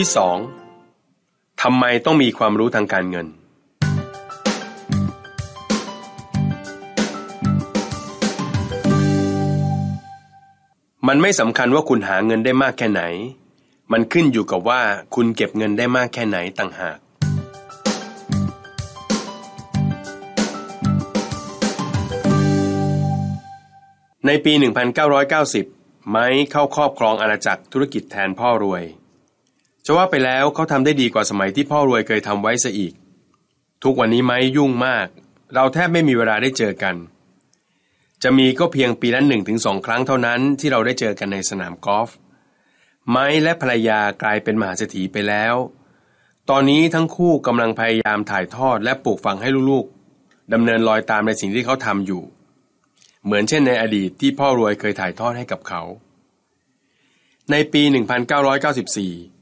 ที่สองทำไมต้องมีความรู้ทางการเงิน มันไม่สำคัญว่าคุณหาเงินได้มากแค่ไหน มันขึ้นอยู่กับว่าคุณเก็บเงินได้มากแค่ไหนต่างหาก ในปี 1990 ไม้เข้าครอบครองอาณาจักรธุรกิจแทนพ่อรวยจะว่าไปแล้วเขาทำได้ดีกว่าสมัยที่พ่อรวยเคยทำไว้ซะอีก ทุกวันนี้ไม้ยุ่งมาก เราแทบไม่มีเวลาได้เจอกัน จะมีก็เพียงปีละหนึ่งถึงสองครั้งเท่านั้นที่เราได้เจอกันในสนามกอล์ฟ ไม้และภรรยากลายเป็นมหาเศรษฐีไปแล้ว ตอนนี้ทั้งคู่กำลังพยายามถ่ายทอดและปลูกฝังให้ลูกๆดำเนินรอยตามในสิ่งที่เขาทำอยู่ เหมือนเช่นในอดีตที่พ่อรวยเคยถ่ายทอดให้กับเขา ในปี 1994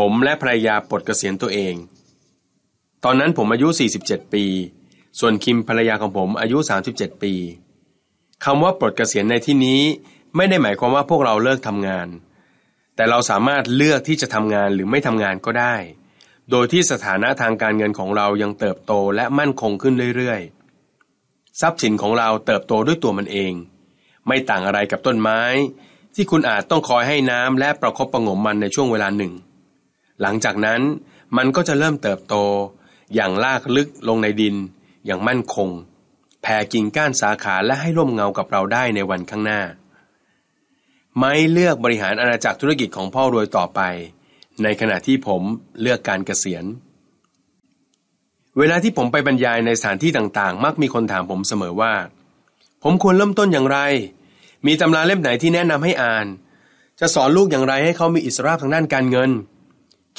ผมและภรรยาปลดเกษียณตัวเอง ตอนนั้นผมอายุ 47 ปี ส่วนคิมภรรยาของผมอายุ 37 ปี คำว่าปลดเกษียณในที่นี้ไม่ได้หมายความว่าพวกเราเลิกทำงาน แต่เราสามารถเลือกที่จะทำงานหรือไม่ทำงานก็ได้ โดยที่สถานะทางการเงินของเรายังเติบโตและมั่นคงขึ้นเรื่อยๆ ทรัพย์สินของเราเติบโตด้วยตัวมันเอง ไม่ต่างอะไรกับต้นไม้ ที่คุณอาจต้องคอยให้น้ำและประคบประงมมันในช่วงเวลาหนึ่งหลังจากนั้นมันก็จะเริ่มเติบโต อย่างลากลึกลงในดิน อย่างมั่นคงแผ่กิ่งก้านสาขาและให้ร่มเงากับเราได้ในวันข้างหน้า ไม่เลือกบริหารอาณาจักรธุรกิจของพ่อรวยต่อไป ในขณะที่ผมเลือกการเกษียณ เวลาที่ผมไปบรรยายในสถานที่ต่าง ๆ มักมีคนถามผมเสมอว่า ผมควรเริ่มต้นอย่างไร มีตำราเล่มไหนที่แนะนำให้อ่าน จะสอนลูกอย่างไรให้เขามีอิสระทางด้านการเงิน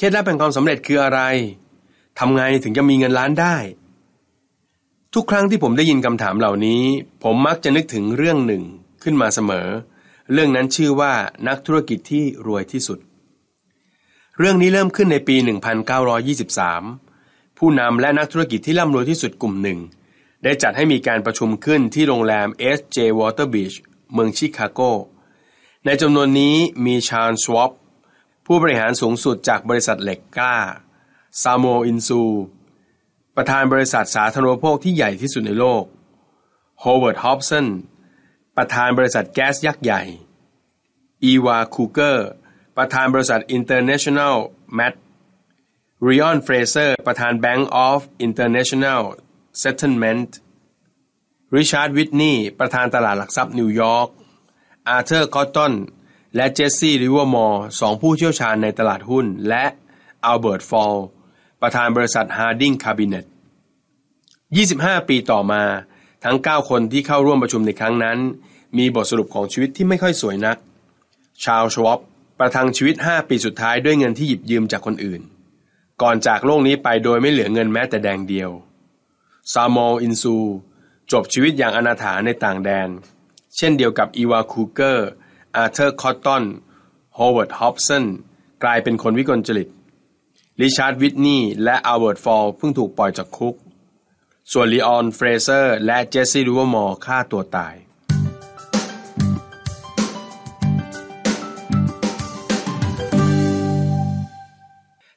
เคล็ดลับแห่งความสำเร็จคืออะไร ทำไงถึงจะมีเงินล้านได้ ทุกครั้งที่ผมได้ยินคำถามเหล่านี้ ผมมักจะนึกถึงเรื่องหนึ่งขึ้นมาเสมอ เรื่องนั้นชื่อว่านักธุรกิจที่รวยที่สุด เรื่องนี้เริ่มขึ้นในปี 1923 ผู้นำและนักธุรกิจที่ร่ำรวยที่สุดกลุ่มหนึ่ง ได้จัดให้มีการประชุมขึ้นที่โรงแรม SJ Water Beach เมืองชิคาโก ในจำนวนนี้มีชาร์ลสวอปผู้บริหารสูงสุดจากบริษัทเหล็กกล้า ซาโมอินซู ประธานบริษัทสาธารณูปโภคที่ใหญ่ที่สุดในโลกโฮเวิร์ด ฮอปสัน ประธานบริษัทแก๊สยักษ์ใหญ่ อีวา คูเกอร์ ประธานบริษัทอินเตอร์เนชั่นแนลแมท ริออน เฟรเซอร์ ประธาน Bank of International Settlement ริชาร์ด วิทนีย์ประธานตลาดหลักทรัพย์นิวยอร์ก อาร์เธอร์ คอตตันและเจสซี่ริเวอร์มอร์สองผู้เชี่ยวชาญในตลาดหุ้นและอัลเบิร์ตฟอลประธานบริษัทฮาร์ดิงคาบิเนต25 ปีต่อมาทั้ง 9 คนที่เข้าร่วมประชุมในครั้งนั้น มีบทสรุปของชีวิตที่ไม่ค่อยสวยนัก ชาวชวอป ประทังชีวิต 5 ปีสุดท้ายด้วยเงินที่หยิบยืมจากคนอื่น ก่อนจากโลกนี้ไปโดยไม่เหลือเงินแม้แต่แดงเดียว ซามอลอินซูจบชีวิตอย่างอนาถาในต่างแดน เช่นเดียวกับอีวาคูเกอร์อาเธอร์คอตตันโฮเวิร์ดฮอปสันกลายเป็นคนวิกลจริต ริชาร์ดวิทนีย์และอัลเบิร์ตฟอลเพิ่งถูกปล่อยจากคุก ส่วนลีออนเฟรเซอร์และเจสซี่รูว์มอร์ฆ่าตัวตาย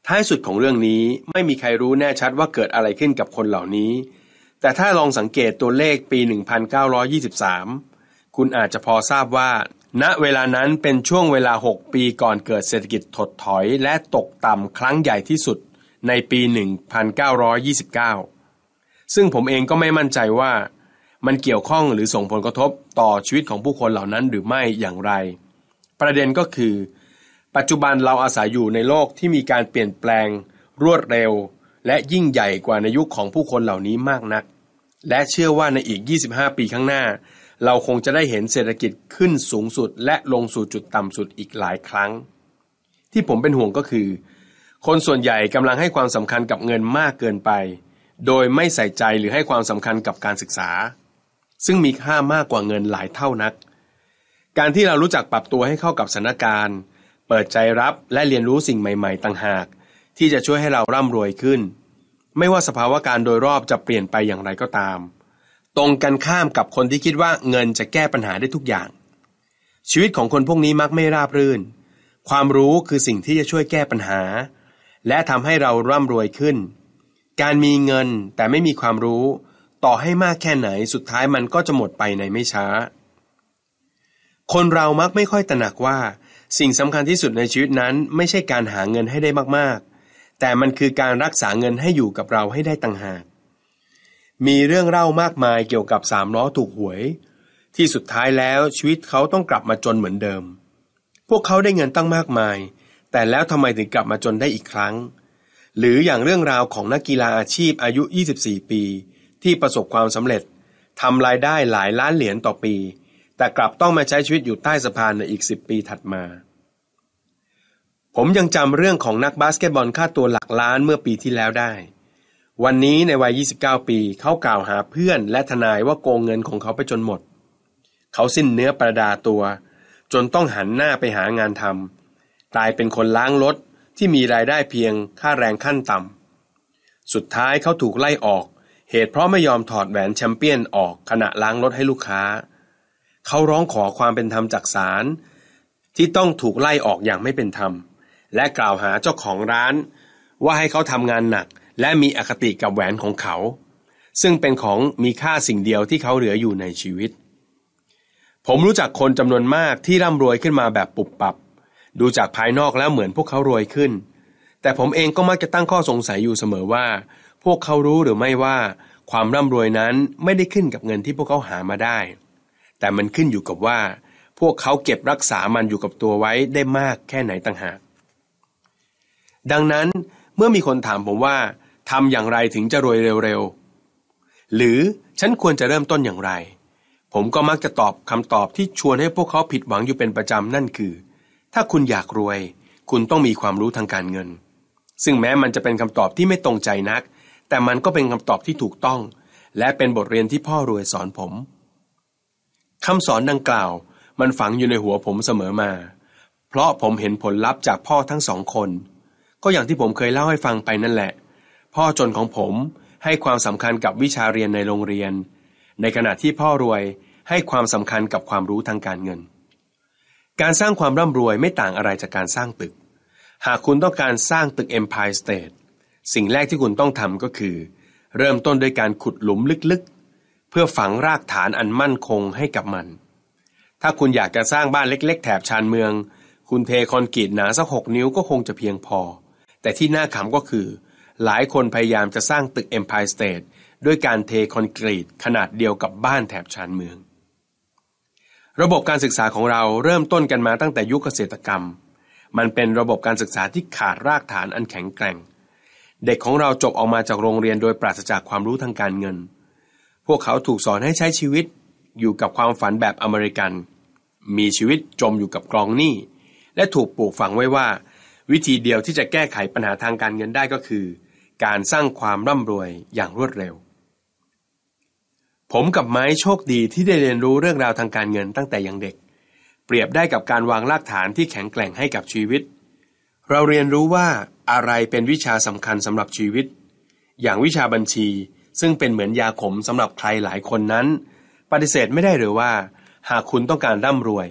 ท้ายสุดของเรื่องนี้ไม่มีใครรู้แน่ชัดว่าเกิดอะไรขึ้นกับคนเหล่านี้ แต่ถ้าลองสังเกตตัวเลขปี 1923 คุณอาจจะพอทราบว่าณเวลานั้นเป็นช่วงเวลา 6 ปีก่อนเกิดเศรษฐกิจถดถอย และตกต่ำครั้งใหญ่ที่สุดในปี 1929 ซึ่งผมเองก็ไม่มั่นใจว่ามันเกี่ยวข้องหรือส่งผลกระทบต่อชีวิตของผู้คนเหล่านั้นหรือไม่อย่างไร ประเด็นก็คือ ปัจจุบันเราอาศัยอยู่ในโลกที่มีการเปลี่ยนแปลง รวดเร็วและยิ่งใหญ่กว่าในยุคของผู้คนเหล่านี้มากนัก และเชื่อว่าในอีก 25 ปีข้างหน้าเราคงจะได้เห็นเศรษฐกิจขึ้นสูงสุด และลงสู่จุดต่ำสุดอีกหลายครั้ง ที่ผมเป็นห่วงก็คือ คนส่วนใหญ่กำลังให้ความสำคัญกับเงินมากเกินไป โดยไม่ใส่ใจหรือให้ความสำคัญกับการศึกษา ซึ่งมีค่ามากกว่าเงินหลายเท่านัก การที่เรารู้จักปรับตัวให้เข้ากับสถานการณ์ เปิดใจรับและเรียนรู้สิ่งใหม่ ๆต่างหาก ที่จะช่วยให้เราร่ำรวยขึ้น ไม่ว่าสภาวะการโดยรอบจะเปลี่ยนไปอย่างไรก็ตามตรงกันข้ามกับคนที่คิดว่าเงินจะแก้ปัญหาได้ทุกอย่าง ชีวิตของคนพวกนี้มักไม่ราบรื่น ความรู้คือสิ่งที่จะช่วยแก้ปัญหา และทำให้เราร่ำรวยขึ้น การมีเงินแต่ไม่มีความรู้ ต่อให้มากแค่ไหนสุดท้ายมันก็จะหมดไปในไม่ช้า คนเรามักไม่ค่อยตระหนักว่า สิ่งสำคัญที่สุดในชีวิตนั้น ไม่ใช่การหาเงินให้ได้มากๆ แต่มันคือการรักษาเงินให้อยู่กับเราให้ได้ต่างหากมีเรื่องเล่ามากมายเกี่ยวกับสามล้อถูกหวย ที่สุดท้ายแล้วชีวิตเขาต้องกลับมาจนเหมือนเดิม พวกเขาได้เงินตั้งมากมาย แต่แล้วทำไมถึงกลับมาจนได้อีกครั้ง หรืออย่างเรื่องราวของนักกีฬาอาชีพอายุ 24 ปี ที่ประสบความสำเร็จทำรายได้หลายล้านเหรียญต่อปี แต่กลับต้องมาใช้ชีวิตอยู่ใต้สะพานในอีก 10 ปีถัดมา ผมยังจำเรื่องของนักบาสเกตบอลค่าตัวหลักล้านเมื่อปีที่แล้วได้วันนี้ในวัย 29 ปีเขากล่าวหาเพื่อนและทนายว่าโกงเงินของเขาไปจนหมด เขาสิ้นเนื้อประดาตัว จนต้องหันหน้าไปหางานทำกลายเป็นคนล้างรถที่มีรายได้เพียงค่าแรงขั้นต่ำสุดท้ายเขาถูกไล่ออกเหตุเพราะไม่ยอมถอดแหวนแชมเปี้ยนออก ขณะล้างรถให้ลูกค้า เขาร้องขอความเป็นธรรมจากศาลที่ต้องถูกไล่ออกอย่างไม่เป็นธรรม และกล่าวหาเจ้าของร้าน ว่าให้เขาทำงานหนักและมีอคติกับแหวนของเขา ซึ่งเป็นของมีค่าสิ่งเดียวที่เขาเหลืออยู่ในชีวิต ผมรู้จักคนจำนวนมากที่ร่ำรวยขึ้นมาแบบปุบปับ ดูจากภายนอกแล้วเหมือนพวกเขารวยขึ้น แต่ผมเองก็มักจะตั้งข้อสงสัยอยู่เสมอว่า พวกเขารู้หรือไม่ว่าความร่ำรวยนั้นไม่ได้ขึ้นกับเงินที่พวกเขาหามาได้ แต่มันขึ้นอยู่กับว่าพวกเขาเก็บรักษามันอยู่กับตัวไว้ได้มากแค่ไหนต่างหากดังนั้นเมื่อมีคนถามผมว่าทำอย่างไรถึงจะรวยเร็วๆ หรือฉันควรจะเริ่มต้นอย่างไร ผมก็มักจะตอบคำตอบที่ชวนให้พวกเขาผิดหวังอยู่เป็นประจำนั่นคือ ถ้าคุณอยากรวย คุณต้องมีความรู้ทางการเงิน ซึ่งแม้มันจะเป็นคำตอบที่ไม่ตรงใจนัก แต่มันก็เป็นคำตอบที่ถูกต้อง และเป็นบทเรียนที่พ่อรวยสอนผมคำสอนดังกล่าว มันฝังอยู่ในหัวผมเสมอมา เพราะผมเห็นผลลัพธ์จากพ่อทั้งสองคน ก็อย่างที่ผมเคยเล่าให้ฟังไปนั่นแหละพ่อจนของผมให้ความสำคัญกับวิชาเรียนในโรงเรียน ในขณะที่พ่อรวยให้ความสำคัญกับความรู้ทางการเงิน การสร้างความร่ำรวยไม่ต่างอะไรจากการสร้างตึก หากคุณต้องการสร้างตึก Empire State สิ่งแรกที่คุณต้องทำก็คือ เริ่มต้นด้วยการขุดหลุมลึกๆ เพื่อฝังรากฐานอันมั่นคงให้กับมัน ถ้าคุณอยากจะสร้างบ้านเล็ก ๆ แถบชานเมือง คุณเทคอนกรีตหนาสักหกนิ้วก็คงจะเพียงพอ แต่ที่น่าขำก็คือหลายคนพยายามจะสร้างตึก Empire State ด้วยการเทคอนกรีตขนาดเดียวกับบ้านแถบชานเมือง ระบบการศึกษาของเราเริ่มต้นกันมาตั้งแต่ยุคเกษตรกรรม มันเป็นระบบการศึกษาที่ขาดรากฐานอันแข็งแกร่ง เด็กของเราจบออกมาจากโรงเรียนโดยปราศจากความรู้ทางการเงิน พวกเขาถูกสอนให้ใช้ชีวิต อยู่กับความฝันแบบอเมริกัน มีชีวิตจมอยู่กับกรองหนี้ และถูกปลูกฝังไว้ว่าวิธีเดียวที่จะแก้ไขปัญหาทางการเงินได้ก็คือ การสร้างความร่ำรวยอย่างรวดเร็ว ผมกับไม้โชคดีที่ได้เรียนรู้เรื่องราวทางการเงินตั้งแต่ยังเด็ก เปรียบได้กับการวางรากฐานที่แข็งแกร่งให้กับชีวิต เราเรียนรู้ว่าอะไรเป็นวิชาสำคัญสำหรับชีวิต อย่างวิชาบัญชีซึ่งเป็นเหมือนยาขมสำหรับใครหลายคนนั้น ปฏิเสธไม่ได้หรือว่า หากคุณต้องการร่ำรวย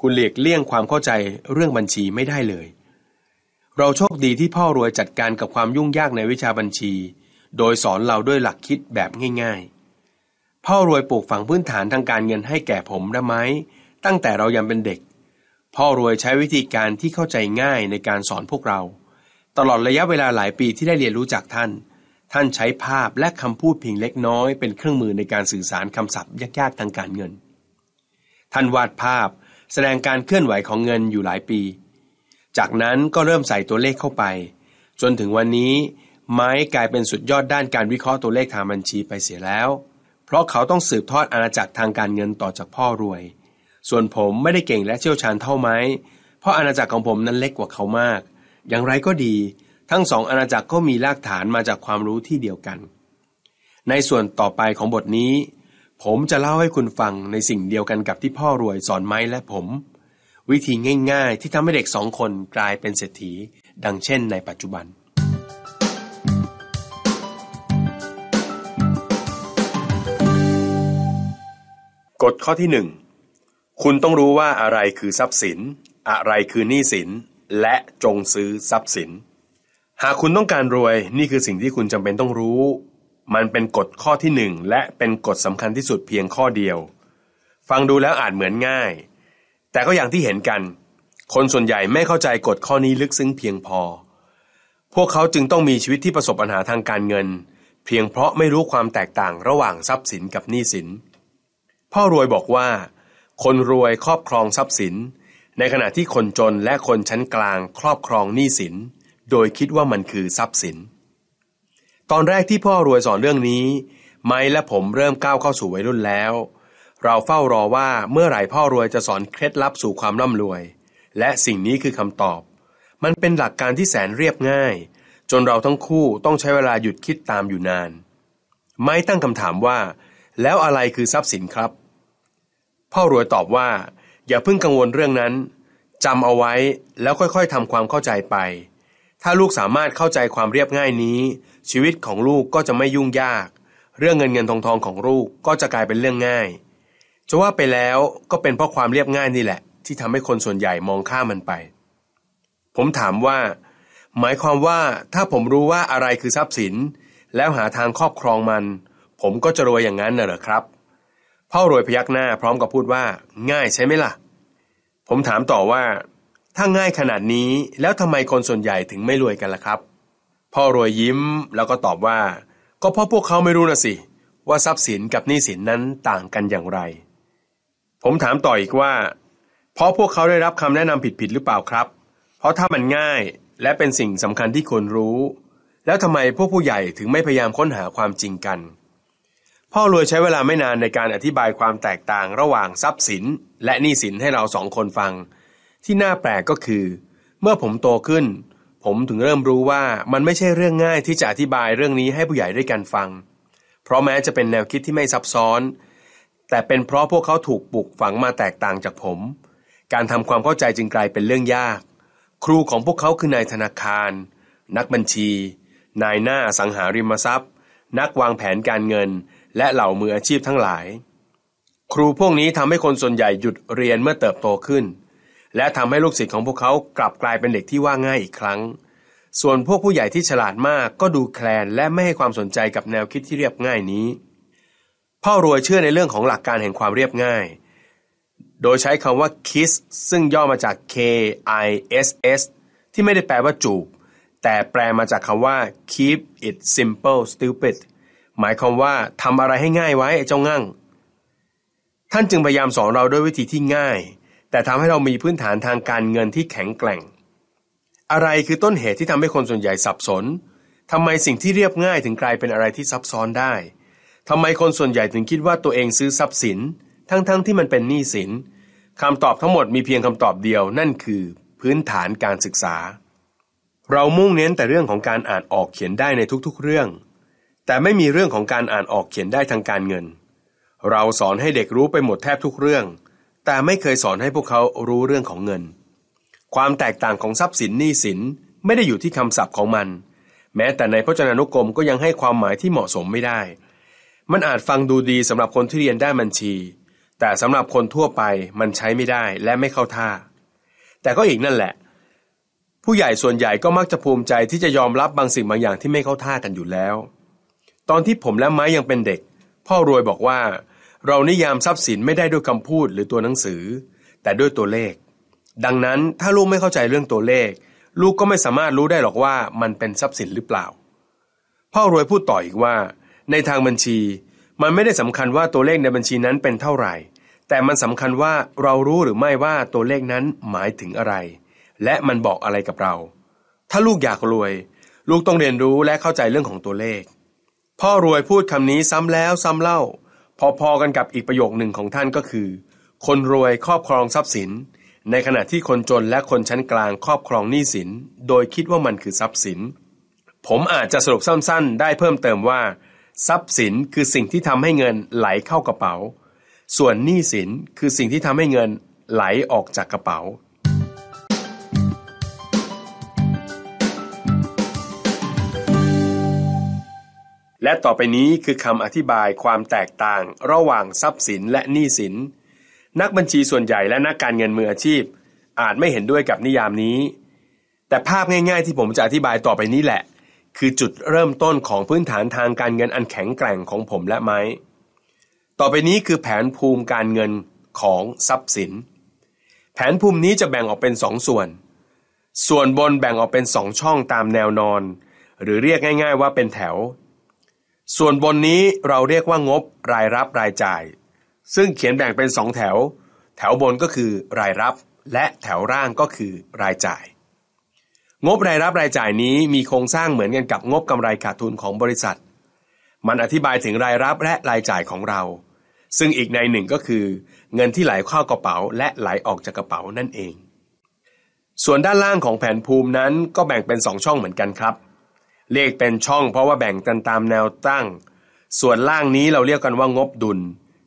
คุณหลียกเลี่ยงความเข้าใจเรื่องบัญชีไม่ได้เลยเราโชคดีที่พ่อรวยจัดการกับความยุ่งยากในวิชาบัญชี โดยสอนเราด้วยหลักคิดแบบง่ายๆ พ่อรวยปลูกฝังพื้นฐานทางการเงินให้แก่ผมนะไหมตั้งแต่เรายังเป็นเด็ก พ่อรวยใช้วิธีการที่เข้าใจง่ายในการสอนพวกเรา ตลอดระยะเวลาหลายปีที่ได้เรียนรู้จากท่าน ท่านใช้ภาพและคำพูดเพียงเล็กน้อยเป็นเครื่องมือในการสื่อสารคำศัพท์ยากๆ ทางการเงิน ท่านวาดภาพ แสดงการเคลื่อนไหวของเงินอยู่หลายปีจากนั้นก็เริ่มใส่ตัวเลขเข้าไป จนถึงวันนี้ ไม้กลายเป็นสุดยอดด้านการวิเคราะห์ตัวเลขทางบัญชีไปเสียแล้ว เพราะเขาต้องสืบทอดอาณาจักรทางการเงินต่อจากพ่อรวย ส่วนผมไม่ได้เก่งและเชี่ยวชาญเท่าไม้เพราะอาณาจักรของผมนั้นเล็กกว่าเขามาก อย่างไรก็ดี ทั้งสองอาณาจักรก็มีรากฐานมาจากความรู้ที่เดียวกัน ในส่วนต่อไปของบทนี้ ผมจะเล่าให้คุณฟังในสิ่งเดียวกันกับที่พ่อรวยสอนไม้และผมวิธีง่ายๆที่ทำให้เด็กสองคนกลายเป็นเศรษฐีดังเช่นในปัจจุบัน กฎข้อที่ 1 คุณต้องรู้ว่าอะไรคือทรัพย์สิน อะไรคือหนี้สินและจงซื้อทรัพย์สิน หากคุณต้องการรวยนี่คือสิ่งที่คุณจำเป็นต้องรู้ มันเป็นกฎข้อที่ 1 และเป็นกฎสำคัญที่สุดเพียงข้อเดียว ฟังดูแล้วอาจเหมือนง่ายแต่ก็อย่างที่เห็นกัน คนส่วนใหญ่ไม่เข้าใจกฎข้อนี้ลึกซึ้งเพียงพอ พวกเขาจึงต้องมีชีวิตที่ประสบปัญหาทางการเงิน เพียงเพราะไม่รู้ความแตกต่างระหว่างทรัพย์สินกับหนี้สิน พ่อรวยบอกว่า คนรวยครอบครองทรัพย์สิน ในขณะที่คนจนและคนชั้นกลางครอบครองหนี้สิน โดยคิดว่ามันคือทรัพย์สิน ตอนแรกที่พ่อรวยสอนเรื่องนี้ไม้และผมเริ่มก้าวเข้าสู่วัยรุ่นแล้วเราเฝ้ารอว่าเมื่อไหร่ พ่อรวยจะสอนเคล็ดลับสู่ความร่ำรวย และสิ่งนี้คือคำตอบ มันเป็นหลักการที่แสนเรียบง่าย จนเราทั้งคู่ต้องใช้เวลาหยุดคิดตามอยู่นาน ไม่ตั้งคำถามว่า แล้วอะไรคือทรัพย์สินครับ พ่อรวยตอบว่า อย่าเพิ่งกังวลเรื่องนั้นจำเอาไว้แล้วค่อยๆทำความเข้าใจไป ถ้าลูกสามารถเข้าใจความเรียบง่ายนี้ ชีวิตของลูกก็จะไม่ยุ่งยาก เรื่องเงินเงินทองทองของลูกก็จะกลายเป็นเรื่องง่ายจะว่าไปแล้วก็เป็นเพราะความเรียบง่ายนี่แหละ ที่ทำให้คนส่วนใหญ่มองข้ามมันไป ผมถามว่า หมายความว่าถ้าผมรู้ว่าอะไรคือทรัพย์สิน แล้วหาทางครอบครองมัน ผมก็จะรวยอย่างนั้นน่ะเหรอครับ พ่อรวยพยักหน้า พร้อมกับพูดว่า ง่ายใช่ไหมล่ะ ผมถามต่อว่า ถ้าง่ายขนาดนี้แล้วทำไมคนส่วนใหญ่ถึงไม่รวยกันล่ะครับพ่อรวยยิ้มแล้วก็ตอบว่า ก็เพราะพวกเขาไม่รู้นะสิ ว่าทรัพย์สินกับหนี้สินนั้นต่างกันอย่างไรผมถามต่ออีกว่า เพราะพวกเขาได้รับคำแนะนำผิดๆหรือเปล่าครับ เพราะถ้ามันง่ายและเป็นสิ่งสำคัญที่ควรรู้ แล้วทำไมพวกผู้ใหญ่ถึงไม่พยายามค้นหาความจริงกัน พ่อรวยใช้เวลาไม่นานในการอธิบายความแตกต่างระหว่างทรัพย์สิน และหนี้สินให้เราสองคนฟัง ที่น่าแปลกก็คือ เมื่อผมโตขึ้น ผมถึงเริ่มรู้ว่ามันไม่ใช่เรื่องง่ายที่จะอธิบายเรื่องนี้ให้ผู้ใหญ่ด้วยกันฟัง เพราะแม้จะเป็นแนวคิดที่ไม่ซับซ้อนแต่เป็นเพราะพวกเขาถูกปลูกฝังมาแตกต่างจากผม การทำความเข้าใจจึงกลายเป็นเรื่องยาก ครูของพวกเขาคือนายธนาคาร นักบัญชี นายหน้าสังหาริมทรัพย์ นักวางแผนการเงิน และเหล่ามืออาชีพทั้งหลาย ครูพวกนี้ทำให้คนส่วนใหญ่หยุดเรียนเมื่อเติบโตขึ้น และทำให้ลูกศิษย์ของพวกเขากลับกลายเป็นเด็กที่ว่าง่ายอีกครั้ง ส่วนพวกผู้ใหญ่ที่ฉลาดมากก็ดูแคลนและไม่ให้ความสนใจกับแนวคิดที่เรียบง่ายนี้พ่อรวยเชื่อในเรื่องของหลักการแห่งความเรียบง่าย โดยใช้คำว่า kiss ซึ่งย่อมาจาก K I S S ที่ไม่ได้แปลว่าจูบแต่แปลมาจากคำว่า keep it simple stupid หมายความว่าทำอะไรให้ง่ายไว้เจ้างั่ง ท่านจึงพยายามสอนเราด้วยวิธีที่ง่าย แต่ทำให้เรามีพื้นฐานทางการเงินที่แข็งแกร่ง อะไรคือต้นเหตุที่ทำให้คนส่วนใหญ่สับสนทำไมสิ่งที่เรียบง่ายถึงกลายเป็นอะไรที่ซับซ้อนได้ทำไมคนส่วนใหญ่ถึงคิดว่าตัวเองซื้อทรัพย์สิน ทั้งๆทที่มันเป็นหนี้สิน คำตอบทั้งหมดมีเพียงคำตอบเดียว นั่นคือ พื้นฐานการศึกษา เรามุ่งเน้นแต่เรื่องของการอ่านออกเขียนได้ในทุกๆ เรื่อง แต่ไม่มีเรื่องของการอ่านออกเขียนได้ทางการเงิน เราสอนให้เด็กรู้ไปหมดแทบทุกเรื่อง แต่ไม่เคยสอนให้พวกเขารู้เรื่องของเงิน ความแตกต่างของทรัพย์สินหนี้สินไม่ได้อยู่ที่คำศัพท์ของมัน แม้แต่ในพจนานุกรมก็ยังให้ความหมายที่เหมาะสมไม่ได้มันอาจฟังดูดีสำหรับคนที่เรียนด้านบัญชี แต่สำหรับคนทั่วไปมันใช้ไม่ได้และไม่เข้าท่า แต่ก็อีกนั่นแหละ ผู้ใหญ่ส่วนใหญ่ก็มักจะภูมิใจที่จะยอมรับบางสิ่งบางอย่างที่ไม่เข้าท่ากันอยู่แล้ว ตอนที่ผมและไม้ยังเป็นเด็ก พ่อรวยบอกว่า เรานิยามทรัพย์สินไม่ได้ด้วยคำพูดหรือตัวหนังสือ แต่ด้วยตัวเลข ดังนั้นถ้าลูกไม่เข้าใจเรื่องตัวเลข ลูกก็ไม่สามารถรู้ได้หรอกว่ามันเป็นทรัพย์สินหรือเปล่า พ่อรวยพูดต่ออีกว่าในทางบัญชี มันไม่ได้สำคัญว่าตัวเลขในบัญชีนั้นเป็นเท่าไหร่ แต่มันสำคัญว่าเรารู้หรือไม่ว่าตัวเลขนั้นหมายถึงอะไร และมันบอกอะไรกับเรา ถ้าลูกอยากรวย ลูกต้องเรียนรู้และเข้าใจเรื่องของตัวเลข พ่อรวยพูดคำนี้ซ้ำแล้วซ้ำเล่า พอๆกันกับอีกประโยคหนึ่งของท่านก็คือ คนรวยครอบครองทรัพย์สิน ในขณะที่คนจนและคนชั้นกลางครอบครองหนี้สิน โดยคิดว่ามันคือทรัพย์สิน ผมอาจจะสรุปสั้นๆได้เพิ่มเติมว่าทรัพย์สินคือสิ่งที่ทำให้เงินไหลเข้ากระเป๋า ส่วนหนี้สินคือสิ่งที่ทำให้เงินไหลออกจากกระเป๋า และต่อไปนี้คือคำอธิบายความแตกต่างระหว่างทรัพย์สินและหนี้สิน นักบัญชีส่วนใหญ่และนักการเงินมืออาชีพ อาจไม่เห็นด้วยกับนิยามนี้ แต่ภาพง่ายๆที่ผมจะอธิบายต่อไปนี้แหละคือจุดเริ่มต้นของพื้นฐานทางการเงินอันแข็งแกร่งของผมและไม้ ต่อไปนี้คือแผนภูมิการเงินของทรัพย์สิน แผนภูมินี้จะแบ่งออกเป็นสองส่วน ส่วนบนแบ่งออกเป็นสองช่องตามแนวนอน หรือเรียกง่าย ๆว่าเป็นแถว ส่วนบนนี้เราเรียกว่างบรายรับรายจ่าย ซึ่งเขียนแบ่งเป็นสองแถว แถวบนก็คือ รายรับและแถวร่างก็คือรายจ่ายงบรายรับรายจ่ายนี้มีโครงสร้างเหมือนกันกับงบกำไรขาดทุนของบริษัท มันอธิบายถึงรายรับและรายจ่ายของเรา ซึ่งอีกในหนึ่งก็คือ เงินที่ไหลเข้ากระเป๋าและไหลออกจากกระเป๋านั่นเอง ส่วนด้านล่างของแผนภูมินั้นก็แบ่งเป็นสองช่องเหมือนกันครับ เลขเป็นช่องเพราะว่าแบ่งกันตามแนวตั้ง ส่วนล่างนี้เราเรียกกันว่างบดุล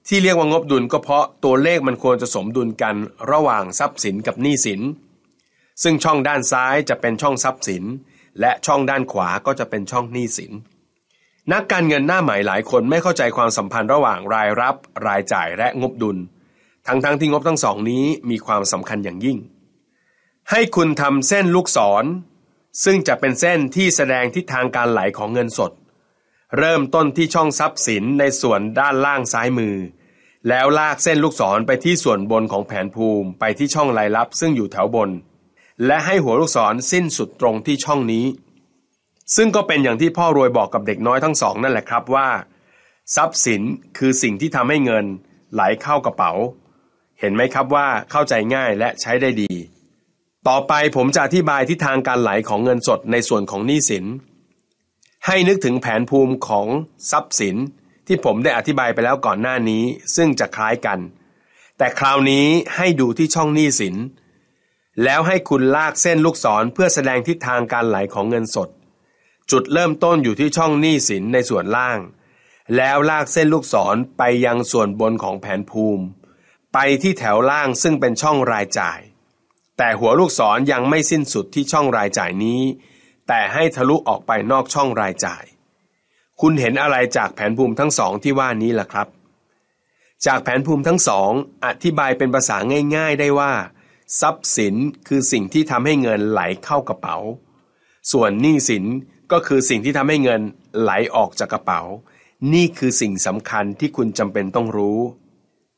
ที่เรียกว่างบดุลก็เพราะตัวเลขมันควรจะสมดุลกัน ระหว่างทรัพย์สินกับหนี้สินซึ่งช่องด้านซ้ายจะเป็นช่องทรัพย์สิน และช่องด้านขวาก็จะเป็นช่องหนี้สิน นักการเงินหน้าใหม่หลายคนไม่เข้าใจความสัมพันธ์ระหว่างรายรับรายจ่ายและงบดุล ทั้งๆทที่งบทั้งสองนี้มีความสำคัญอย่างยิ่ง ให้คุณทำเส้นลูกศร ซึ่งจะเป็นเส้นที่แสดงทิศทางการไหลของเงินสด เริ่มต้นที่ช่องทรัพย์สินในส่วนด้านล่างซ้ายมือ แล้วลากเส้นลูกศรไปที่ส่วนบนของแผนภูมิไปที่ช่องรายรับ ซึ่งอยู่แถวบนและให้หัวลูกศรสิ้นสุดตรงที่ช่องนี้ ซึ่งก็เป็นอย่างที่พ่อรวยบอกกับเด็กน้อยทั้งสองนั่นแหละครับว่า ทรัพย์สินคือสิ่งที่ทำให้เงินไหลเข้ากระเป๋า เห็นไหมครับว่าเข้าใจง่ายและใช้ได้ดี ต่อไปผมจะอธิบายทิศทางการไหลของเงินสดในส่วนของหนี้สิน ให้นึกถึงแผนภูมิของทรัพย์สิน ที่ผมได้อธิบายไปแล้วก่อนหน้านี้ ซึ่งจะคล้ายกัน แต่คราวนี้ให้ดูที่ช่องหนี้สินแล้วให้คุณลากเส้นลูกศรเพื่อแสดงทิศทางการไหลของเงินสด จุดเริ่มต้นอยู่ที่ช่องหนี้สินในส่วนล่าง แล้วลากเส้นลูกศรไปยังส่วนบนของแผนภูมิ ไปที่แถวล่างซึ่งเป็นช่องรายจ่าย แต่หัวลูกศรยังไม่สิ้นสุดที่ช่องรายจ่ายนี้ แต่ให้ทะลุออกไปนอกช่องรายจ่าย คุณเห็นอะไรจากแผนภูมิทั้งสองที่ว่านี้ล่ะครับ จากแผนภูมิทั้งสองอธิบายเป็นภาษาง่าย ๆ ได้ว่าทรัพย์สินคือสิ่งที่ทำให้เงินไหลเข้ากระเป๋า ส่วนหนี้สินก็คือสิ่งที่ทำให้เงินไหลออกจากกระเป๋า นี่คือสิ่งสำคัญที่คุณจำเป็นต้องรู้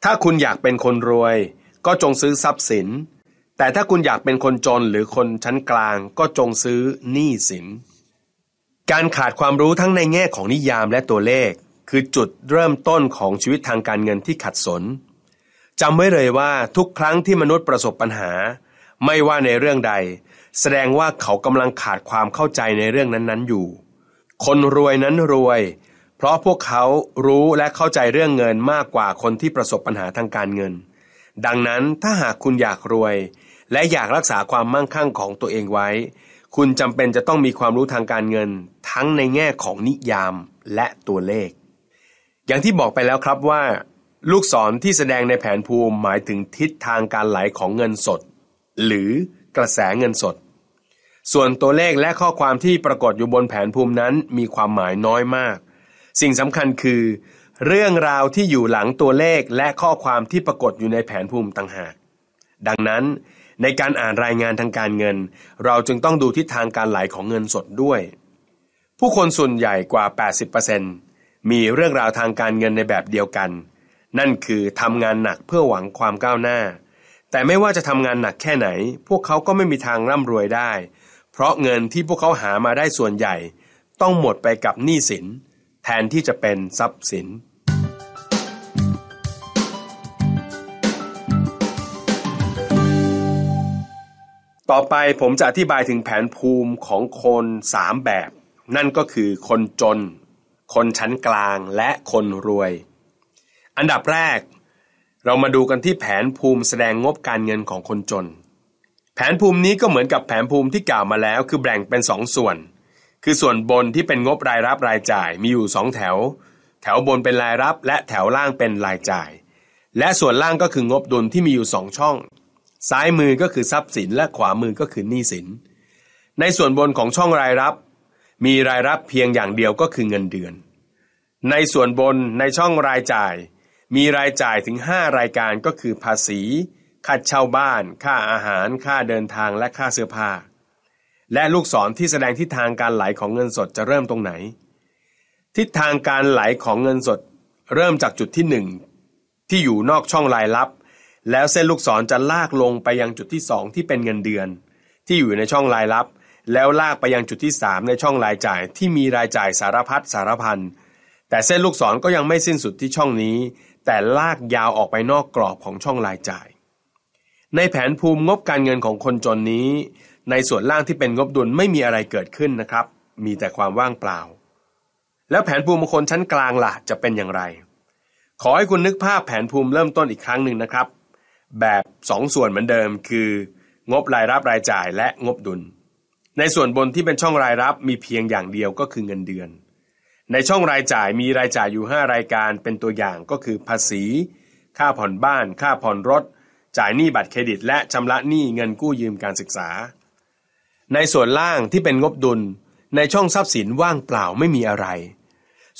ถ้าคุณอยากเป็นคนรวยก็จงซื้อทรัพย์สิน แต่ถ้าคุณอยากเป็นคนจนหรือคนชั้นกลางก็จงซื้อหนี้สิน การขาดความรู้ทั้งในแง่ของนิยามและตัวเลขคือจุดเริ่มต้นของชีวิตทางการเงินที่ขัดสนจำไว้เลยว่าทุกครั้งที่มนุษย์ประสบปัญหา ไม่ว่าในเรื่องใด แสดงว่าเขากำลังขาดความเข้าใจในเรื่องนั้นๆอยู่ คนรวยนั้นรวย เพราะพวกเขารู้และเข้าใจเรื่องเงินมากกว่าคนที่ประสบปัญหาทางการเงิน ดังนั้นถ้าหากคุณอยากรวย และอยากรักษาความมั่งคั่งของตัวเองไว้ คุณจำเป็นจะต้องมีความรู้ทางการเงินทั้งในแง่ของนิยามและตัวเลข อย่างที่บอกไปแล้วครับว่าลูกศรที่แสดงในแผนภูมิหมายถึงทิศทางการไหลของเงินสดหรือกระแสเงินสด ส่วนตัวเลขและข้อความที่ปรากฏอยู่บนแผนภูมินั้นมีความหมายน้อยมาก สิ่งสำคัญคือเรื่องราวที่อยู่หลังตัวเลขและข้อความที่ปรากฏอยู่ในแผนภูมิต่างหาก ดังนั้นในการอ่านรายงานทางการเงิน เราจึงต้องดูทิศทางการไหลของเงินสดด้วย ผู้คนส่วนใหญ่กว่า80%มีเรื่องราวทางการเงินในแบบเดียวกันนั่นคือทำงานหนักเพื่อหวังความก้าวหน้า แต่ไม่ว่าจะทำงานหนักแค่ไหน พวกเขาก็ไม่มีทางร่ำรวยได้ เพราะเงินที่พวกเขาหามาได้ส่วนใหญ่ ต้องหมดไปกับหนี้สิน แทนที่จะเป็นทรัพย์สิน ต่อไปผมจะอธิบายถึงแผนภูมิของคนสามแบบ นั่นก็คือคนจน คนชั้นกลางและคนรวยอันดับแรก เรามาดูกันที่แผนภูมิแสดงงบการเงินของคนจน แผนภูมินี้ก็เหมือนกับแผนภูมิที่กล่าวมาแล้ว คือแบ่งเป็นสองส่วน คือส่วนบนที่เป็นงบรายรับรายจ่ายมีอยู่2แถว แถวบนเป็นรายรับและแถวล่างเป็นรายจ่าย และส่วนล่างก็คืองบดุลที่มีอยู่2ช่อง ซ้ายมือก็คือทรัพย์สินและขวามือก็คือหนี้สิน ในส่วนบนของช่องรายรับ มีรายรับเพียงอย่างเดียวก็คือเงินเดือน ในส่วนบนในช่องรายจ่ายมีรายจ่ายถึง5รายการก็คือภาษี ค่าเช่าบ้าน ค่าอาหาร ค่าเดินทาง และค่าเสื้อผ้า และลูกศรที่แสดงทิศทางการไหลของเงินสดจะเริ่มตรงไหน ทิศทางการไหลของเงินสดเริ่มจากจุดที่1ที่อยู่นอกช่องรายรับ แล้วเส้นลูกศรจะลากลงไปยังจุดที่ 2 ที่เป็นเงินเดือน ที่อยู่ในช่องรายรับ แล้วลากไปยังจุดที่3ในช่องรายจ่ายที่มีรายจ่ายสารพัดสารพัน แต่เส้นลูกศรก็ยังไม่สิ้นสุดที่ช่องนี้แต่ลากยาวออกไปนอกกรอบของช่องรายจ่าย ในแผนภูมิงบการเงินของคนจนนี้ ในส่วนล่างที่เป็นงบดุลไม่มีอะไรเกิดขึ้นนะครับ มีแต่ความว่างเปล่า แล้วแผนภูมิคนชั้นกลางล่ะ จะเป็นอย่างไร ขอให้คุณนึกภาพแผนภูมิเริ่มต้นอีกครั้งหนึ่งนะครับ แบบ2สส่วนเหมือนเดิมคือ งบรายรับรายจ่ายและงบดุล ในส่วนบนที่เป็นช่องรายรับมีเพียงอย่างเดียวก็คือเงินเดือนในช่องรายจ่ายมีรายจ่ายอยู่ 5 รายการเป็นตัวอย่างก็คือ ภาษี ค่าผ่อนบ้าน ค่าผ่อนรถ จ่ายหนี้บัตรเครดิตและชำระหนี้เงินกู้ยืมการศึกษา ในส่วนล่างที่เป็นงบดุล ในช่องทรัพย์สินว่างเปล่าไม่มีอะไร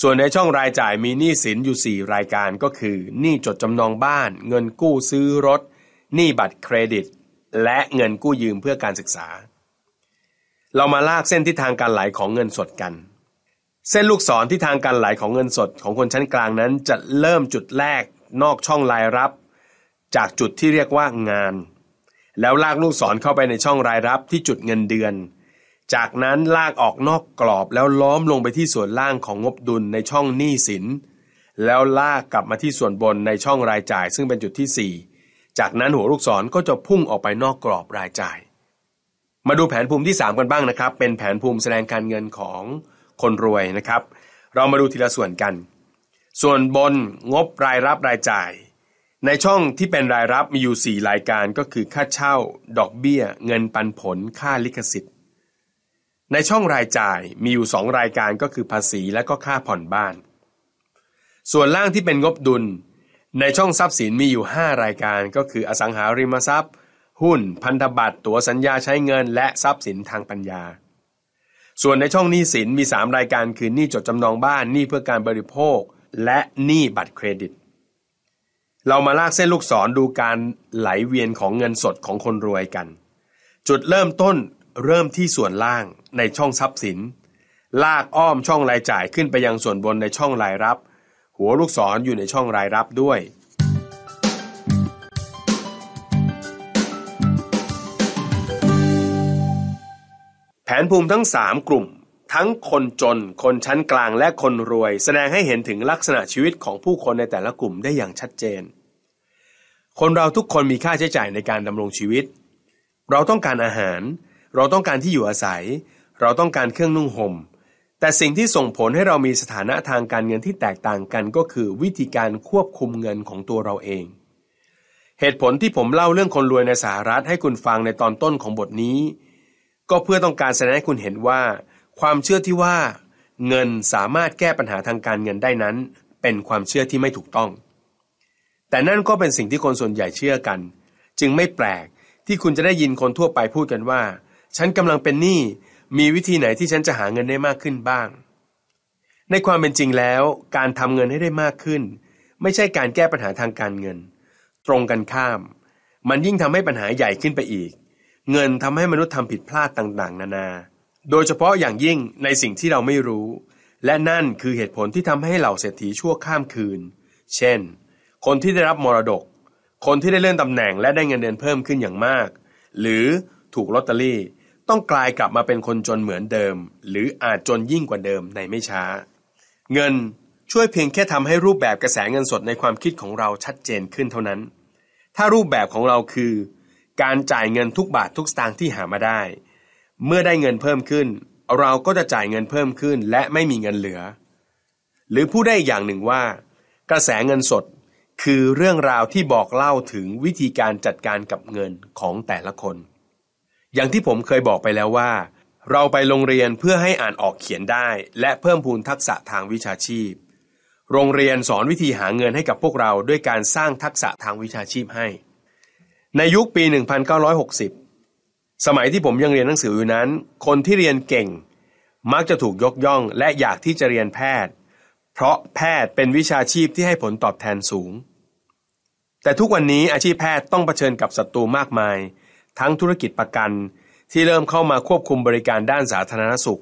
ส่วนในช่องรายจ่ายมีหนี้สินอยู่ 4 รายการก็คือหนี้จดจำนองบ้าน เงินกู้ซื้อรถหนี้บัตรเครดิต และเงินกู้ยืมเพื่อการศึกษา เรามาลากเส้นทิศทางการไหลของเงินสดกันเส้นลูกศรที่ทางการไหลของเงินสดของคนชั้นกลางนั้นจะเริ่มจุดแรกนอกช่องรายรับ จากจุดที่เรียกว่างาน แล้วลากลูกศรเข้าไปในช่องรายรับที่จุดเงินเดือน จากนั้นลากออกนอกกรอบแล้วล้อมลงไปที่ส่วนล่างของงบดุลในช่องหนี้สินแล้วลากกลับมาที่ส่วนบนในช่องรายจ่าย ซึ่งเป็นจุดที่ 4 จากนั้นหัวลูกศรก็จะพุ่งออกไปนอกกรอบรายจ่าย มาดูแผนภูมิที่ 3 กันบ้างนะครับ เป็นแผนภูมิแสดงการเงินของคนรวยนะครับเรามาดูทีละส่วนกัน ส่วนบนงบรายรับรายจ่าย ในช่องที่เป็นรายรับมีอยู่ 4 รายการก็คือค่าเช่า ดอกเบี้ย เงินปันผลค่าลิขสิทธิ์ในช่องรายจ่ายมีอยู่ 2 รายการก็คือภาษีและก็ค่าผ่อนบ้าน ส่วนล่างที่เป็นงบดุล ในช่องทรัพย์สินมีอยู่ 5 รายการ ก็คืออสังหาริมทรัพย์ หุ้นพันธบัตรตั๋วสัญญาใช้เงินและทรัพย์สินทางปัญญาส่วนในช่องหนี้สินมี 3 รายการคือหนี้จดจำนองบ้านหนี้เพื่อการบริโภคและหนี้บัตรเครดิตเรามาลากเส้นลูกศรดูการไหลเวียนของเงินสดของคนรวยกัน จุดเริ่มต้นเริ่มที่ส่วนล่างในช่องทรัพย์สิน ลากอ้อมช่องรายจ่ายขึ้นไปยังส่วนบนในช่องรายรับ หัวลูกศรออยู่ในช่องรายรับด้วยแผนภูมิทั้ง3กลุ่ม ทั้งคนจน คนชั้นกลางและคนรวย แสดงให้เห็นถึงลักษณะชีวิตของผู้คนในแต่ละกลุ่มได้อย่างชัดเจน คนเราทุกคนมีค่าใช้จ่ายในการดำรงชีวิต เราต้องการอาหาร เราต้องการที่อยู่อาศัย เราต้องการเครื่องนุ่งหม่มแต่สิ่งที่ส่งผลให้เรามีสถานะทางการเงินที่แตกต่างกันก็คือวิธีการควบคุมเงินของตัวเราเอง เหตุผลที่ผมเล่าเรื่องคนรวยในสหรัฐให้คุณฟังในตอนต้นของบทนี้ก็เพื่อต้องการแสดงให้คุณเห็นว่า ความเชื่อที่ว่า เงินสามารถแก้ปัญหาทางการเงินได้นั้น เป็นความเชื่อที่ไม่ถูกต้อง แต่นั่นก็เป็นสิ่งที่คนส่วนใหญ่เชื่อกัน จึงไม่แปลกที่คุณจะได้ยินคนทั่วไปพูดกันว่า ฉันกำลังเป็นหนี้มีวิธีไหนที่ฉันจะหาเงินได้มากขึ้นบ้าง ในความเป็นจริงแล้ว การทำเงินให้ได้มากขึ้น ไม่ใช่การแก้ปัญหาทางการเงิน ตรงกันข้าม มันยิ่งทำให้ปัญหาใหญ่ขึ้นไปอีกเงินทำให้มนุษย์ทำผิดพลาดต่างๆ นานา โดยเฉพาะอย่างยิ่งในสิ่งที่เราไม่รู้ และนั่นคือเหตุผลที่ทำให้เหล่าเศรษฐีชั่วข้ามคืน เช่น คนที่ได้รับมรดก คนที่ได้เลื่อนตำแหน่งและได้เงินเดือนเพิ่มขึ้นอย่างมาก หรือถูกลอตเตอรี่ ต้องกลายกลับมาเป็นคนจนเหมือนเดิม หรืออาจจนยิ่งกว่าเดิมในไม่ช้า เงินช่วยเพียงแค่ทำให้รูปแบบกระแสเงินสดในความคิดของเราชัดเจนขึ้นเท่านั้น ถ้ารูปแบบของเราคือการจ่ายเงินทุกบาททุกสตางค์ที่หามาได้ เมื่อได้เงินเพิ่มขึ้น เราก็จะจ่ายเงินเพิ่มขึ้น และไม่มีเงินเหลือ หรือผู้ได้อย่างหนึ่งว่า กระแสเงินสดคือเรื่องราวที่บอกเล่าถึงวิธีการจัดการกับเงินของแต่ละคน อย่างที่ผมเคยบอกไปแล้วว่า เราไปโรงเรียนเพื่อให้อ่านออกเขียนได้ และเพิ่มพูนทักษะทางวิชาชีพ โรงเรียนสอนวิธีหาเงินให้กับพวกเราด้วยการสร้างทักษะทางวิชาชีพให้ในยุคปี 1960 สมัยที่ผมยังเรียนหนังสืออยู่นั้น คนที่เรียนเก่ง มักจะถูกยกย่องและอยากที่จะเรียนแพทย์ เพราะแพทย์เป็นวิชาชีพที่ให้ผลตอบแทนสูง แต่ทุกวันนี้อาชีพแพทย์ต้องเผชิญกับศัตรูมากมาย ทั้งธุรกิจประกันที่เริ่มเข้ามาควบคุมบริการด้านสาธารณสุข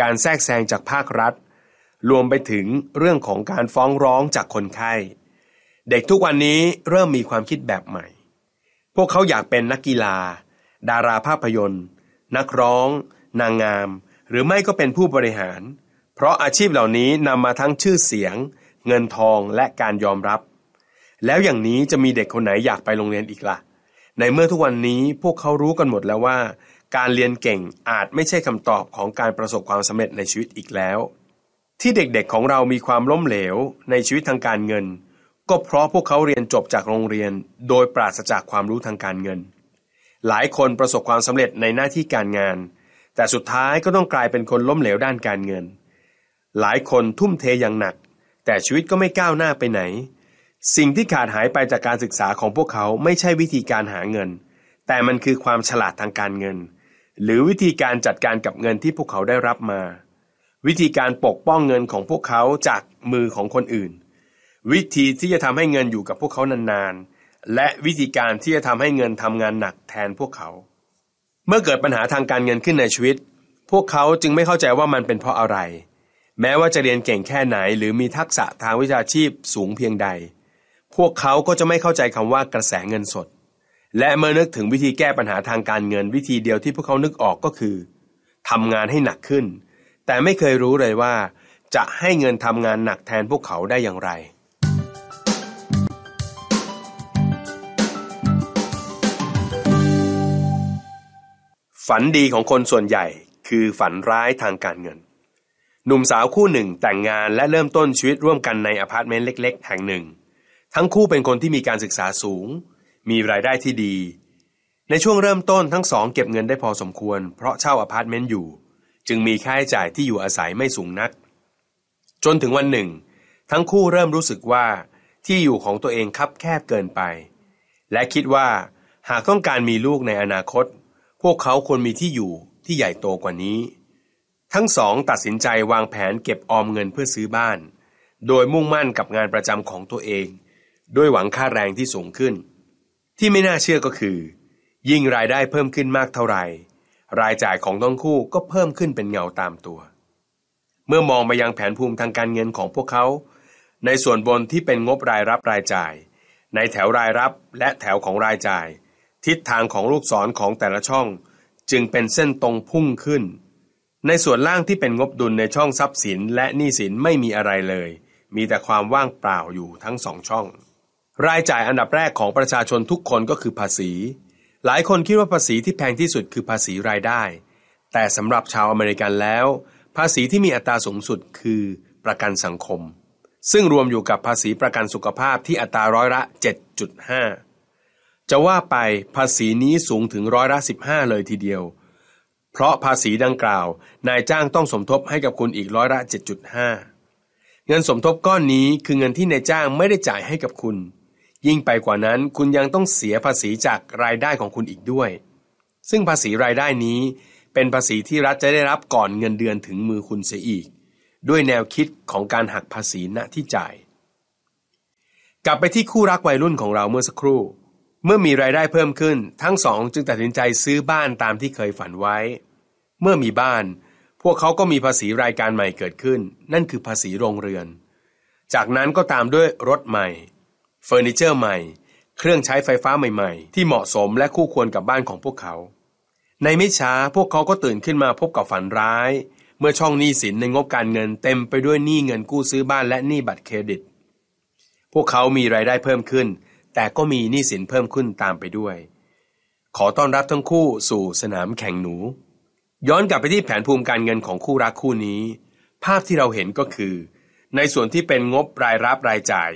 การแทรกแซงจากภาครัฐ รวมไปถึงเรื่องของการฟ้องร้องจากคนไข้ เด็กทุกวันนี้เริ่มมีความคิดแบบใหม่พวกเขาอยากเป็นนักกีฬา ดาราภาพยนตร์ นักร้อง นางงาม หรือไม่ก็เป็นผู้บริหาร เพราะอาชีพเหล่านี้นำมาทั้งชื่อเสียง เงินทองและการยอมรับ แล้วอย่างนี้จะมีเด็กคนไหนอยากไปโรงเรียนอีกละ่ะ ในเมื่อทุกวันนี้พวกเขารู้กันหมดแล้วว่า การเรียนเก่งอาจไม่ใช่คำตอบของการประสบความสำเร็จในชีวิตอีกแล้ว ที่เด็กๆของเรามีความล้มเหลวในชีวิตทางการเงินก็เพราะพวกเขาเรียนจบจากโรงเรียนโดยปราศจากความรู้ทางการเงิน หลายคนประสบความสำเร็จในหน้าที่การงาน แต่สุดท้ายก็ต้องกลายเป็นคนล้มเหลวด้านการเงิน หลายคนทุ่มเทอย่างหนัก แต่ชีวิตก็ไม่ก้าวหน้าไปไหน สิ่งที่ขาดหายไปจากการศึกษาของพวกเขาไม่ใช่วิธีการหาเงิน แต่มันคือความฉลาดทางการเงิน หรือวิธีการจัดการกับเงินที่พวกเขาได้รับมา วิธีการปกป้องเงินของพวกเขาจากมือของคนอื่นวิธีที่จะทำให้เงินอยู่กับพวกเขานานๆ และวิธีการที่จะทำให้เงินทำงานหนักแทนพวกเขา เมื่อเกิดปัญหาทางการเงินขึ้นในชีวิต พวกเขาจึงไม่เข้าใจว่ามันเป็นเพราะอะไร แม้ว่าจะเรียนเก่งแค่ไหนหรือมีทักษะทางวิชาชีพสูงเพียงใด พวกเขาก็จะไม่เข้าใจคำว่ากระแสเงินสด และเมื่อนึกถึงวิธีแก้ปัญหาทางการเงินวิธีเดียวที่พวกเขานึกออกก็คือ ทำงานให้หนักขึ้น แต่ไม่เคยรู้เลยว่า จะให้เงินทำงานหนักแทนพวกเขาได้อย่างไรฝันดีของคนส่วนใหญ่คือฝันร้ายทางการเงิน หนุ่มสาวคู่หนึ่งแต่งงานและเริ่มต้นชีวิตร่วมกันในอพาร์ตเมนต์เล็กๆแห่งหนึ่ง ทั้งคู่เป็นคนที่มีการศึกษาสูง มีรายได้ที่ดี ในช่วงเริ่มต้นทั้งสอง เก็บเงินได้พอสมควร เพราะเช่าอพาร์ตเมนต์อยู่ จึงมีค่าใช้จ่ายที่อยู่อาศัยไม่สูงนัก จนถึงวันหนึ่ง ทั้งคู่เริ่มรู้สึกว่าที่อยู่ของตัวเองคับแคบเกินไป และคิดว่าหากต้องการมีลูกในอนาคตพวกเขาควรมีที่อยู่ที่ใหญ่โตกว่านี้ ทั้งสองตัดสินใจวางแผนเก็บออมเงินเพื่อซื้อบ้าน โดยมุ่งมั่นกับงานประจำของตัวเอง ด้วยหวังค่าแรงที่สูงขึ้น ที่ไม่น่าเชื่อก็คือ ยิ่งรายได้เพิ่มขึ้นมากเท่าไหร่รายจ่ายของทั้งคู่ก็เพิ่มขึ้นเป็นเงาตามตัว เมื่อมองไปยังแผนภูมิทางการเงินของพวกเขา ในส่วนบนที่เป็นงบรายรับรายจ่าย ในแถวรายรับและแถวของรายจ่ายทิศทางของลูกศรของแต่ละช่อง จึงเป็นเส้นตรงพุ่งขึ้น ในส่วนล่างที่เป็นงบดุลในช่องทรัพย์สิน และหนี้สินไม่มีอะไรเลย มีแต่ความว่างเปล่าอยู่ทั้งสองช่อง รายจ่ายอันดับแรกของประชาชนทุกคนก็คือภาษี หลายคนคิดว่าภาษีที่แพงที่สุดคือภาษีรายได้ แต่สำหรับชาวอเมริกันแล้ว ภาษีที่มีอัตราสูงสุดคือประกันสังคม ซึ่งรวมอยู่กับภาษีประกันสุขภาพที่อัตราร้อยละ7.5จะว่าไปภาษีนี้สูงถึงร้อยละสิบห้าเลยทีเดียว เพราะภาษีดังกล่าว นายจ้างต้องสมทบให้กับคุณอีกร้อยละเจ็ดจุห้าเงินสมทบก้อนนี้คือเงินที่นายจ้างไม่ได้จ่ายให้กับคุณ ยิ่งไปกว่านั้นคุณยังต้องเสียภาษีจากรายได้ของคุณอีกด้วย ซึ่งภาษีรายได้นี้ เป็นภาษีที่รัฐจะได้รับก่อนเงินเดือนถึงมือคุณเสียอีก ด้วยแนวคิดของการหักภาษีณที่จ่าย กลับไปที่คู่รักวัยรุ่นของเราเมื่อสักครู่เมื่อมีรายได้เพิ่มขึ้น ทั้งสองจึงตัดสินใจซื้อบ้านตามที่เคยฝันไว้ เมื่อมีบ้าน พวกเขาก็มีภาษีรายการใหม่เกิดขึ้น นั่นคือภาษีโรงเรือน จากนั้นก็ตามด้วยรถใหม่ เฟอร์นิเจอร์ใหม่ เครื่องใช้ไฟฟ้าใหม่ ๆ ที่เหมาะสมและคู่ควรกับบ้านของพวกเขา ในไม่ช้าพวกเขาก็ตื่นขึ้นมาพบกับฝันร้าย เมื่อช่องหนี้สินในงบการเงินเต็มไปด้วยหนี้เงินกู้ซื้อบ้านและหนี้บัตรเครดิต พวกเขามีรายได้เพิ่มขึ้นแต่ก็มีหนี้สินเพิ่มขึ้นตามไปด้วย ขอต้อนรับทั้งคู่สู่สนามแข่งหนู ย้อนกลับไปที่แผนภูมิการเงินของคู่รักคู่นี้ ภาพที่เราเห็นก็คือ ในส่วนที่เป็นงบรายรับรายจ่าย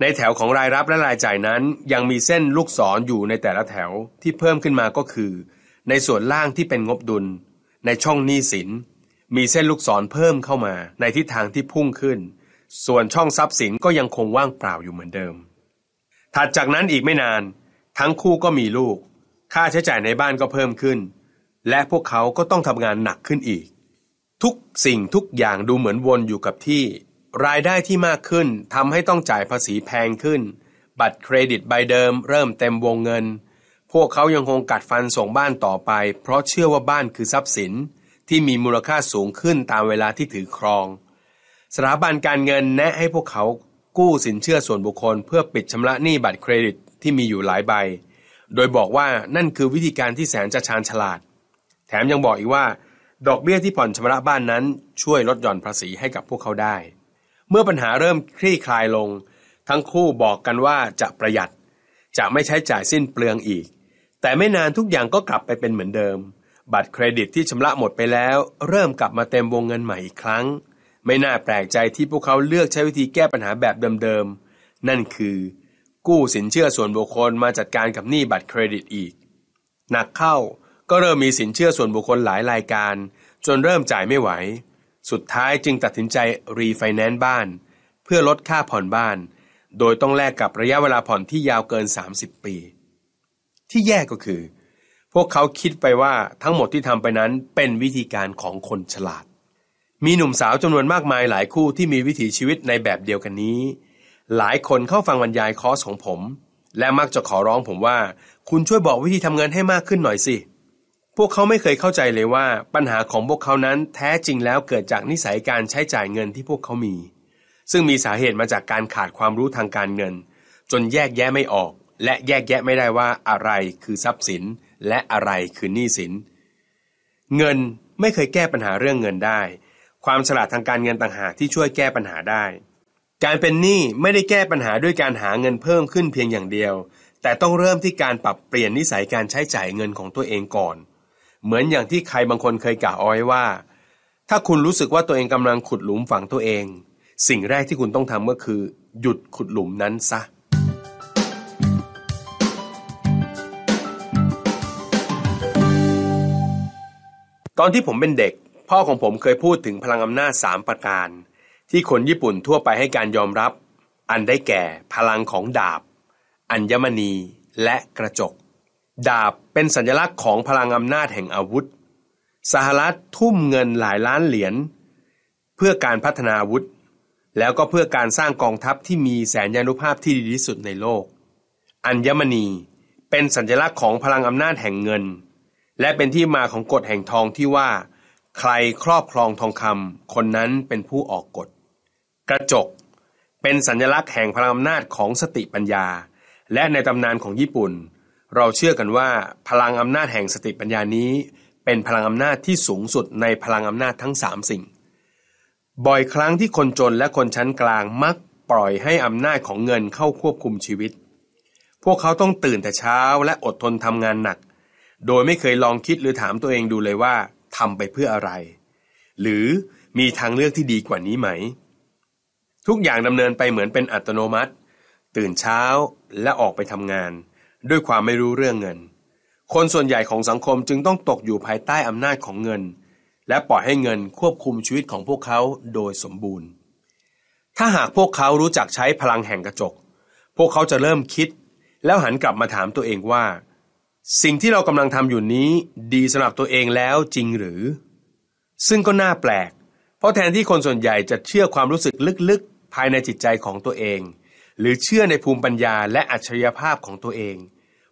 ในแถวของรายรับและรายจ่ายนั้น ยังมีเส้นลูกศรออยู่ในแต่ละแถวที่เพิ่มขึ้นมาก็คือ ในส่วนล่างที่เป็นงบดุล ในช่องหนี้สิน มีเส้นลูกศรเพิ่มเข้ามา ในทิศทางที่พุ่งขึ้น ส่วนช่องทรัพย์สินก็ยังคงว่างเปล่าอยู่เหมือนเดิมถัดจากนั้นอีกไม่นาน ทั้งคู่ก็มีลูก ค่าใช้จ่ายในบ้านก็เพิ่มขึ้น และพวกเขาก็ต้องทำงานหนักขึ้นอีก ทุกสิ่งทุกอย่างดูเหมือนวนอยู่กับที่ รายได้ที่มากขึ้นทำให้ต้องจ่ายภาษีแพงขึ้น บัตรเครดิตใบเดิมเริ่มเต็มวงเงิน พวกเขายังคงกัดฟันส่งบ้านต่อไปเพราะเชื่อว่าบ้านคือทรัพย์สินที่มีมูลค่าสูงขึ้นตามเวลาที่ถือครองสถาบันการเงินแนะให้พวกเขาู้ สินเชื่อส่วนบุคคลเพื่อปิดชำระหนี้บัตรเครดิตที่มีอยู่หลายใบ โดยบอกว่านั่นคือวิธีการที่แสนจะชาญฉลาด แถมยังบอกอีกว่า ดอกเบี้ยที่ผ่อนชำระบ้านนั้นช่วยลดหย่อนภาษีให้กับพวกเขาได้ เมื่อปัญหาเริ่มคลี่คลายลง ทั้งคู่บอกกันว่าจะประหยัด จะไม่ใช้จ่ายสิ้นเปลืองอีก แต่ไม่นานทุกอย่างก็กลับไปเป็นเหมือนเดิม บัตรเครดิตที่ชำระหมดไปแล้ว เริ่มกลับมาเต็มวงเงินใหม่อีกครั้งไม่น่าแปลกใจที่พวกเขาเลือกใช้วิธีแก้ปัญหาแบบเดิมๆ นั่นคือกู้สินเชื่อส่วนบุคคลมาจัดการกับหนี้บัตรเครดิตอีกหนักเข้าก็เริ่มมีสินเชื่อส่วนบุคคลหลายรายการจนเริ่มจ่ายไม่ไหว สุดท้ายจึงตัดสินใจรีไฟแนนซ์บ้านเพื่อลดค่าผ่อนบ้าน โดยต้องแลกกับระยะเวลาผ่อนที่ยาวเกิน 30 ปี ที่แย่ก็คือ พวกเขาคิดไปว่าทั้งหมดที่ทำไปนั้นเป็นวิธีการของคนฉลาดมีหนุ่มสาวจำนวนมากมายหลายคู่ที่มีวิถีชีวิตในแบบเดียวกันนี้ หลายคนเข้าฟังบรรยายคอร์สของผม และมักจะขอร้องผมว่า คุณช่วยบอกวิธีทำเงินให้มากขึ้นหน่อยสิ พวกเขาไม่เคยเข้าใจเลยว่าปัญหาของพวกเขานั้นแท้จริงแล้วเกิดจากนิสัยการใช้จ่ายเงินที่พวกเขามี ซึ่งมีสาเหตุมาจากการขาดความรู้ทางการเงิน จนแยกแยะไม่ออกและแยกแยะไม่ได้ว่าอะไรคือทรัพย์สินและอะไรคือหนี้สิน เงินไม่เคยแก้ปัญหาเรื่องเงินได้ความฉลาดทางการเงินต่างหากที่ช่วยแก้ปัญหาได้ การเป็นหนี้ไม่ได้แก้ปัญหาด้วยการหาเงินเพิ่มขึ้นเพียงอย่างเดียว แต่ต้องเริ่มที่การปรับเปลี่ยนนิสัยการใช้จ่ายเงินของตัวเองก่อน เหมือนอย่างที่ใครบางคนเคยกล่าวอาไว้ว่า ถ้าคุณรู้สึกว่าตัวเองกำลังขุดหลุมฝังตัวเอง สิ่งแรกที่คุณต้องทำก็คือ หยุดขุดหลุมนั้นซะ ตอนที่ผมเป็นเด็กพ่อของผมเคยพูดถึงพลังอำนาจสามประการ ที่คนญี่ปุ่นทั่วไปให้การยอมรับ อันได้แก่พลังของดาบ อัญมณีและกระจก ดาบเป็นสัญลักษณ์ของพลังอำนาจแห่งอาวุธ สหรัฐทุ่มเงินหลายล้านเหรียญ เพื่อการพัฒนาอาวุธ แล้วก็เพื่อการสร้างกองทัพที่มีแสนยานุภาพที่ดีที่สุดในโลก อัญมณีเป็นสัญลักษณ์ของพลังอำนาจแห่งเงิน และเป็นที่มาของกฎแห่งทองที่ว่าใครครอบครองทองคำคนนั้นเป็นผู้ออกกฎ กระจกเป็นสัญลักษณ์แห่งพลังอำนาจของสติปัญญา และในตำนานของญี่ปุ่น เราเชื่อกันว่าพลังอำนาจแห่งสติปัญญานี้ เป็นพลังอำนาจที่สูงสุดในพลังอำนาจทั้งสามสิ่ง บ่อยครั้งที่คนจนและคนชั้นกลางมักปล่อยให้อำนาจของเงินเข้าควบคุมชีวิต พวกเขาต้องตื่นแต่เช้าและอดทนทำงานหนัก โดยไม่เคยลองคิดหรือถามตัวเองดูเลยว่าทำไปเพื่ออะไร หรือมีทางเลือกที่ดีกว่านี้ไหม ทุกอย่างดำเนินไปเหมือนเป็นอัตโนมัติ ตื่นเช้าและออกไปทำงาน ด้วยความไม่รู้เรื่องเงิน คนส่วนใหญ่ของสังคมจึงต้องตกอยู่ภายใต้อำนาจของเงิน และปล่อยให้เงินควบคุมชีวิตของพวกเขาโดยสมบูรณ์ ถ้าหากพวกเขารู้จักใช้พลังแห่งกระจก พวกเขาจะเริ่มคิด แล้วหันกลับมาถามตัวเองว่าสิ่งที่เรากำลังทำอยู่นี้ ดีสำหรับตัวเองแล้วจริงหรือ ซึ่งก็น่าแปลก เพราะแทนที่คนส่วนใหญ่จะเชื่อความรู้สึกลึกๆ ภายในจิตใจของตัวเอง หรือเชื่อในภูมิปัญญาและอัจฉริยภาพของตัวเอง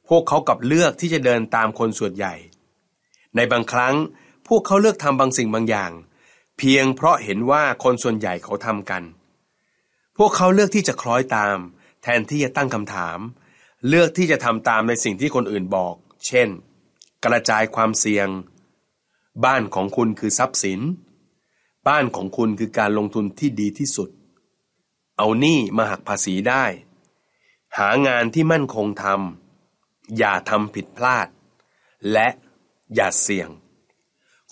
พวกเขากับเลือกที่จะเดินตามคนส่วนใหญ่ ในบางครั้ง พวกเขาเลือกทำบางสิ่งบางอย่าง เพียงเพราะเห็นว่าคนส่วนใหญ่เขาทำกัน พวกเขาเลือกที่จะคล้อยตาม แทนที่จะตั้งคำถาม เลือกที่จะทำตามในสิ่งที่คนอื่นบอกเช่น กระจายความเสี่ยง บ้านของคุณคือทรัพย์สิน บ้านของคุณคือการลงทุนที่ดีที่สุด เอาหนี้มาหักภาษีได้ หางานที่มั่นคงทำอย่าทำผิดพลาด และอย่าเสี่ยง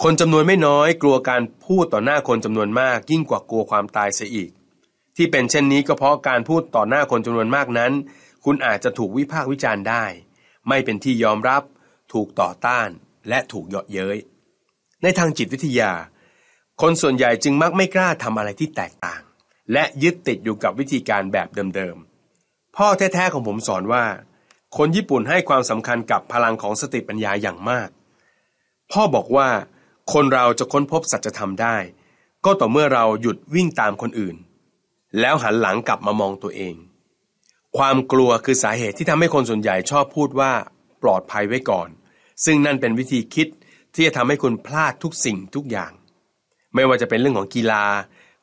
คนจำนวนไม่น้อยกลัวการพูดต่อหน้าคนจำนวนมากยิ่งกว่ากลัวความตายเสียอีก ที่เป็นเช่นนี้ก็เพราะการพูดต่อหน้าคนจำนวนมากนั้น คุณอาจจะถูกวิพากษ์วิจารณ์ได้ไม่เป็นที่ยอมรับ ถูกต่อต้าน และถูกเยาะเย้ย ในทางจิตวิทยา คนส่วนใหญ่จึงมักไม่กล้าทำอะไรที่แตกต่าง และยึดติดอยู่กับวิธีการแบบเดิม ๆ พ่อแท้ ๆ ของผมสอนว่า คนญี่ปุ่นให้ความสำคัญกับพลังของสติปัญญาอย่างมาก พ่อบอกว่า คนเราจะค้นพบสัจธรรมได้ ก็ต่อเมื่อเราหยุดวิ่งตามคนอื่น แล้วหันหลังกลับมามองตัวเองความกลัวคือสาเหตุที่ทำให้คนส่วนใหญ่ชอบพูดว่าปลอดภัยไว้ก่อน ซึ่งนั่นเป็นวิธีคิดที่จะทำให้คุณพลาดทุกสิ่งทุกอย่าง ไม่ว่าจะเป็นเรื่องของกีฬา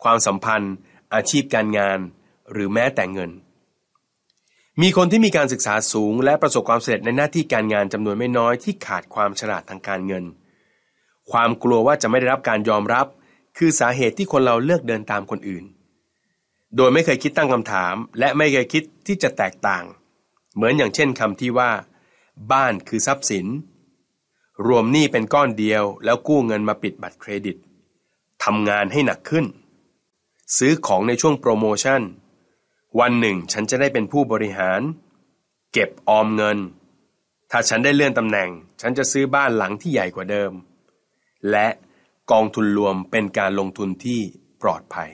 ความสัมพันธ์ อาชีพการงานหรือแม้แต่เงิน มีคนที่มีการศึกษาสูงและประสบความสำเร็จในหน้าที่การงานจำนวนไม่น้อยที่ขาดความฉลาดทางการเงิน ความกลัวว่าจะไม่ได้รับการยอมรับคือสาเหตุที่คนเราเลือกเดินตามคนอื่นโดยไม่เคยคิดตั้งคำถาม และไม่เคยคิดที่จะแตกต่าง เหมือนอย่างเช่นคำที่ว่า บ้านคือทรัพย์สิน รวมหนี้เป็นก้อนเดียวแล้วกู้เงินมาปิดบัตรเครดิตทำงานให้หนักขึ้น ซื้อของในช่วงโปรโมชั่น วันหนึ่งฉันจะได้เป็นผู้บริหาร เก็บออมเงิน ถ้าฉันได้เลื่อนตำแหน่ง ฉันจะซื้อบ้านหลังที่ใหญ่กว่าเดิม และกองทุนรวมเป็นการลงทุนที่ปลอดภัย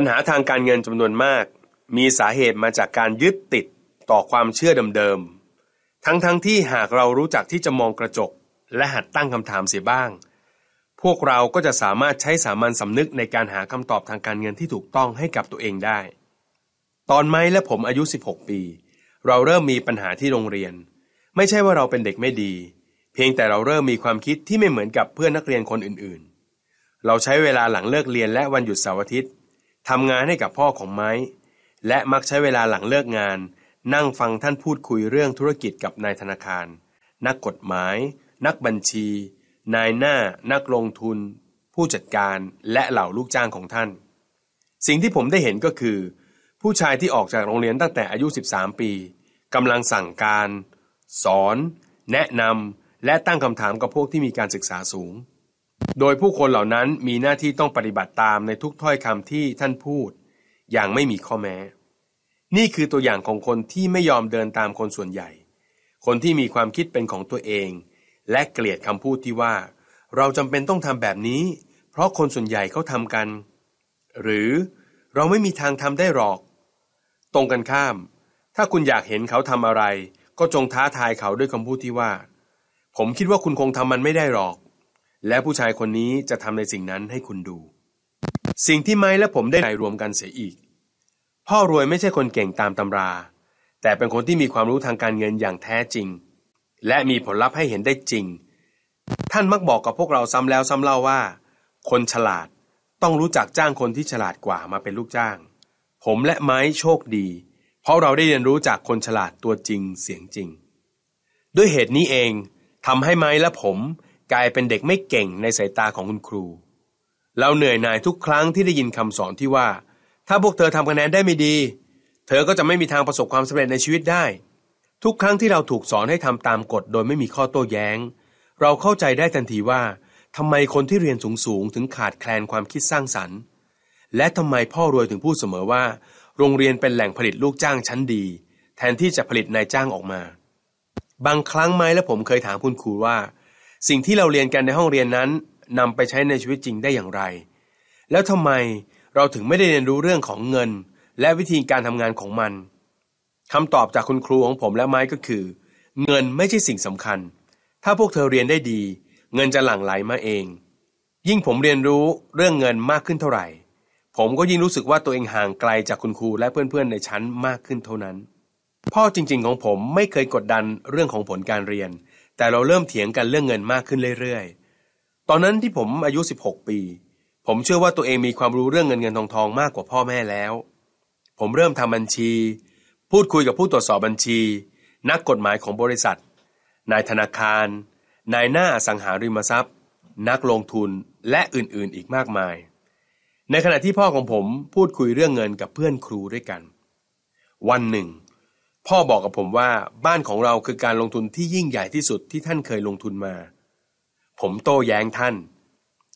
ปัญหาทางการเงินจำนวนมาก มีสาเหตุมาจากการยึดติดต่อความเชื่อเดิมๆ ทั้งๆทที่หากเรารู้จักที่จะมองกระจก และหัดตั้งคำถามเสียบ้าง พวกเราก็จะสามารถใช้สามัญสำนึกในการหาคำตอบทางการเงินที่ถูกต้องให้กับตัวเองได้ ตอนไม้และผมอายุ 16 ปี เราเริ่มมีปัญหาที่โรงเรียน ไม่ใช่ว่าเราเป็นเด็กไม่ดี เพียงแต่เราเริ่มมีความคิดที่ไม่เหมือนกับเพื่อนนักเรียนคนอื่นๆ เราใช้เวลาหลังเลิกเรียนและวันหยุดเสาร์อาทิตย์ทำงานให้กับพ่อของไม้ และมักใช้เวลาหลังเลิกงาน นั่งฟังท่านพูดคุยเรื่องธุรกิจกับนายธนาคาร นักกฎหมาย นักบัญชี นายหน้า นักลงทุน ผู้จัดการและเหล่าลูกจ้างของท่าน สิ่งที่ผมได้เห็นก็คือ ผู้ชายที่ออกจากโรงเรียนตั้งแต่อายุ 13 ปี กำลังสั่งการ สอน แนะนำและตั้งคำถามกับพวกที่มีการศึกษาสูงโดยผู้คนเหล่านั้นมีหน้าที่ต้องปฏิบัติตามในทุกถ้อยคำที่ท่านพูด อย่างไม่มีข้อแม้ นี่คือตัวอย่างของคนที่ไม่ยอมเดินตามคนส่วนใหญ่ คนที่มีความคิดเป็นของตัวเอง และเกลียดคำพูดที่ว่า เราจำเป็นต้องทำแบบนี้ เพราะคนส่วนใหญ่เขาทำกัน หรือเราไม่มีทางทำได้หรอก ตรงกันข้าม ถ้าคุณอยากเห็นเขาทำอะไร ก็จงท้าทายเขาด้วยคำพูดที่ว่า ผมคิดว่าคุณคงทำมันไม่ได้หรอกและผู้ชายคนนี้จะทำในสิ่งนั้นให้คุณดู สิ่งที่ไม้และผมได้ถ่ายรวมกันเสียอีก พ่อรวยไม่ใช่คนเก่งตามตำรา แต่เป็นคนที่มีความรู้ทางการเงินอย่างแท้จริง และมีผลลัพธ์ให้เห็นได้จริง ท่านมักบอกกับพวกเราซ้ำแล้วซ้ำเล่าว่า คนฉลาดต้องรู้จักจ้างคนที่ฉลาดกว่ามาเป็นลูกจ้าง ผมและไม้โชคดี เพราะเราได้เรียนรู้จากคนฉลาดตัวจริงเสียงจริง ด้วยเหตุนี้เองทำให้ไม้และผมกลายเป็นเด็กไม่เก่งในสายตาของคุณครู เราเหนื่อยหน่ายทุกครั้งที่ได้ยินคำสอนที่ว่า ถ้าพวกเธอทำคะแนนได้ไม่ดี เธอก็จะไม่มีทางประสบความสำเร็จในชีวิตได้ ทุกครั้งที่เราถูกสอนให้ทำตามกฎ โดยไม่มีข้อโต้แย้ง เราเข้าใจได้ทันทีว่าทำไมคนที่เรียนสูงๆ ถึงขาดแคลนความคิดสร้างสรรค์ และทำไมพ่อรวยถึงพูดเสมอว่า โรงเรียนเป็นแหล่งผลิตลูกจ้างชั้นดี แทนที่จะผลิตนายจ้างออกมา บางครั้งไม้และผมเคยถามคุณครูว่าสิ่งที่เราเรียนกันในห้องเรียนนั้นนำไปใช้ในชีวิตจริงได้อย่างไร แล้วทำไมเราถึงไม่ได้เรียนรู้เรื่องของเงิน และวิธีการทำงานของมันคำตอบจากคุณครูของผมและไม้ก็คือ เงินไม่ใช่สิ่งสำคัญ ถ้าพวกเธอเรียนได้ดี เงินจะหลั่งไหลมาเอง ยิ่งผมเรียนรู้เรื่องเงินมากขึ้นเท่าไหร่ ผมก็ยิ่งรู้สึกว่าตัวเองห่างไกลจากคุณครูและเพื่อนๆ ในชั้นมากขึ้นเท่านั้น พ่อจริงๆของผมไม่เคยกดดันเรื่องของผลการเรียนแต่เราเริ่มเถียงกันเรื่องเงินมากขึ้นเรื่อยๆ ตอนนั้นที่ผมอายุ 16 ปี ผมเชื่อว่าตัวเองมีความรู้เรื่องเงินเงินทองทองมากกว่าพ่อแม่แล้ว ผมเริ่มทำบัญชี พูดคุยกับผู้ตรวจสอบบัญชี นักกฎหมายของบริษัท นายธนาคาร นายหน้าสังหาริมทรัพย์ นักลงทุน และอื่นๆ อีกมากมาย ในขณะที่พ่อของผมพูดคุยเรื่องเงินกับเพื่อนครูด้วยกัน วันหนึ่งพ่อบอกกับผมว่าบ้านของเราคือการลงทุนที่ยิ่งใหญ่ที่สุดที่ท่านเคยลงทุนมา ผมโต้แย้งท่าน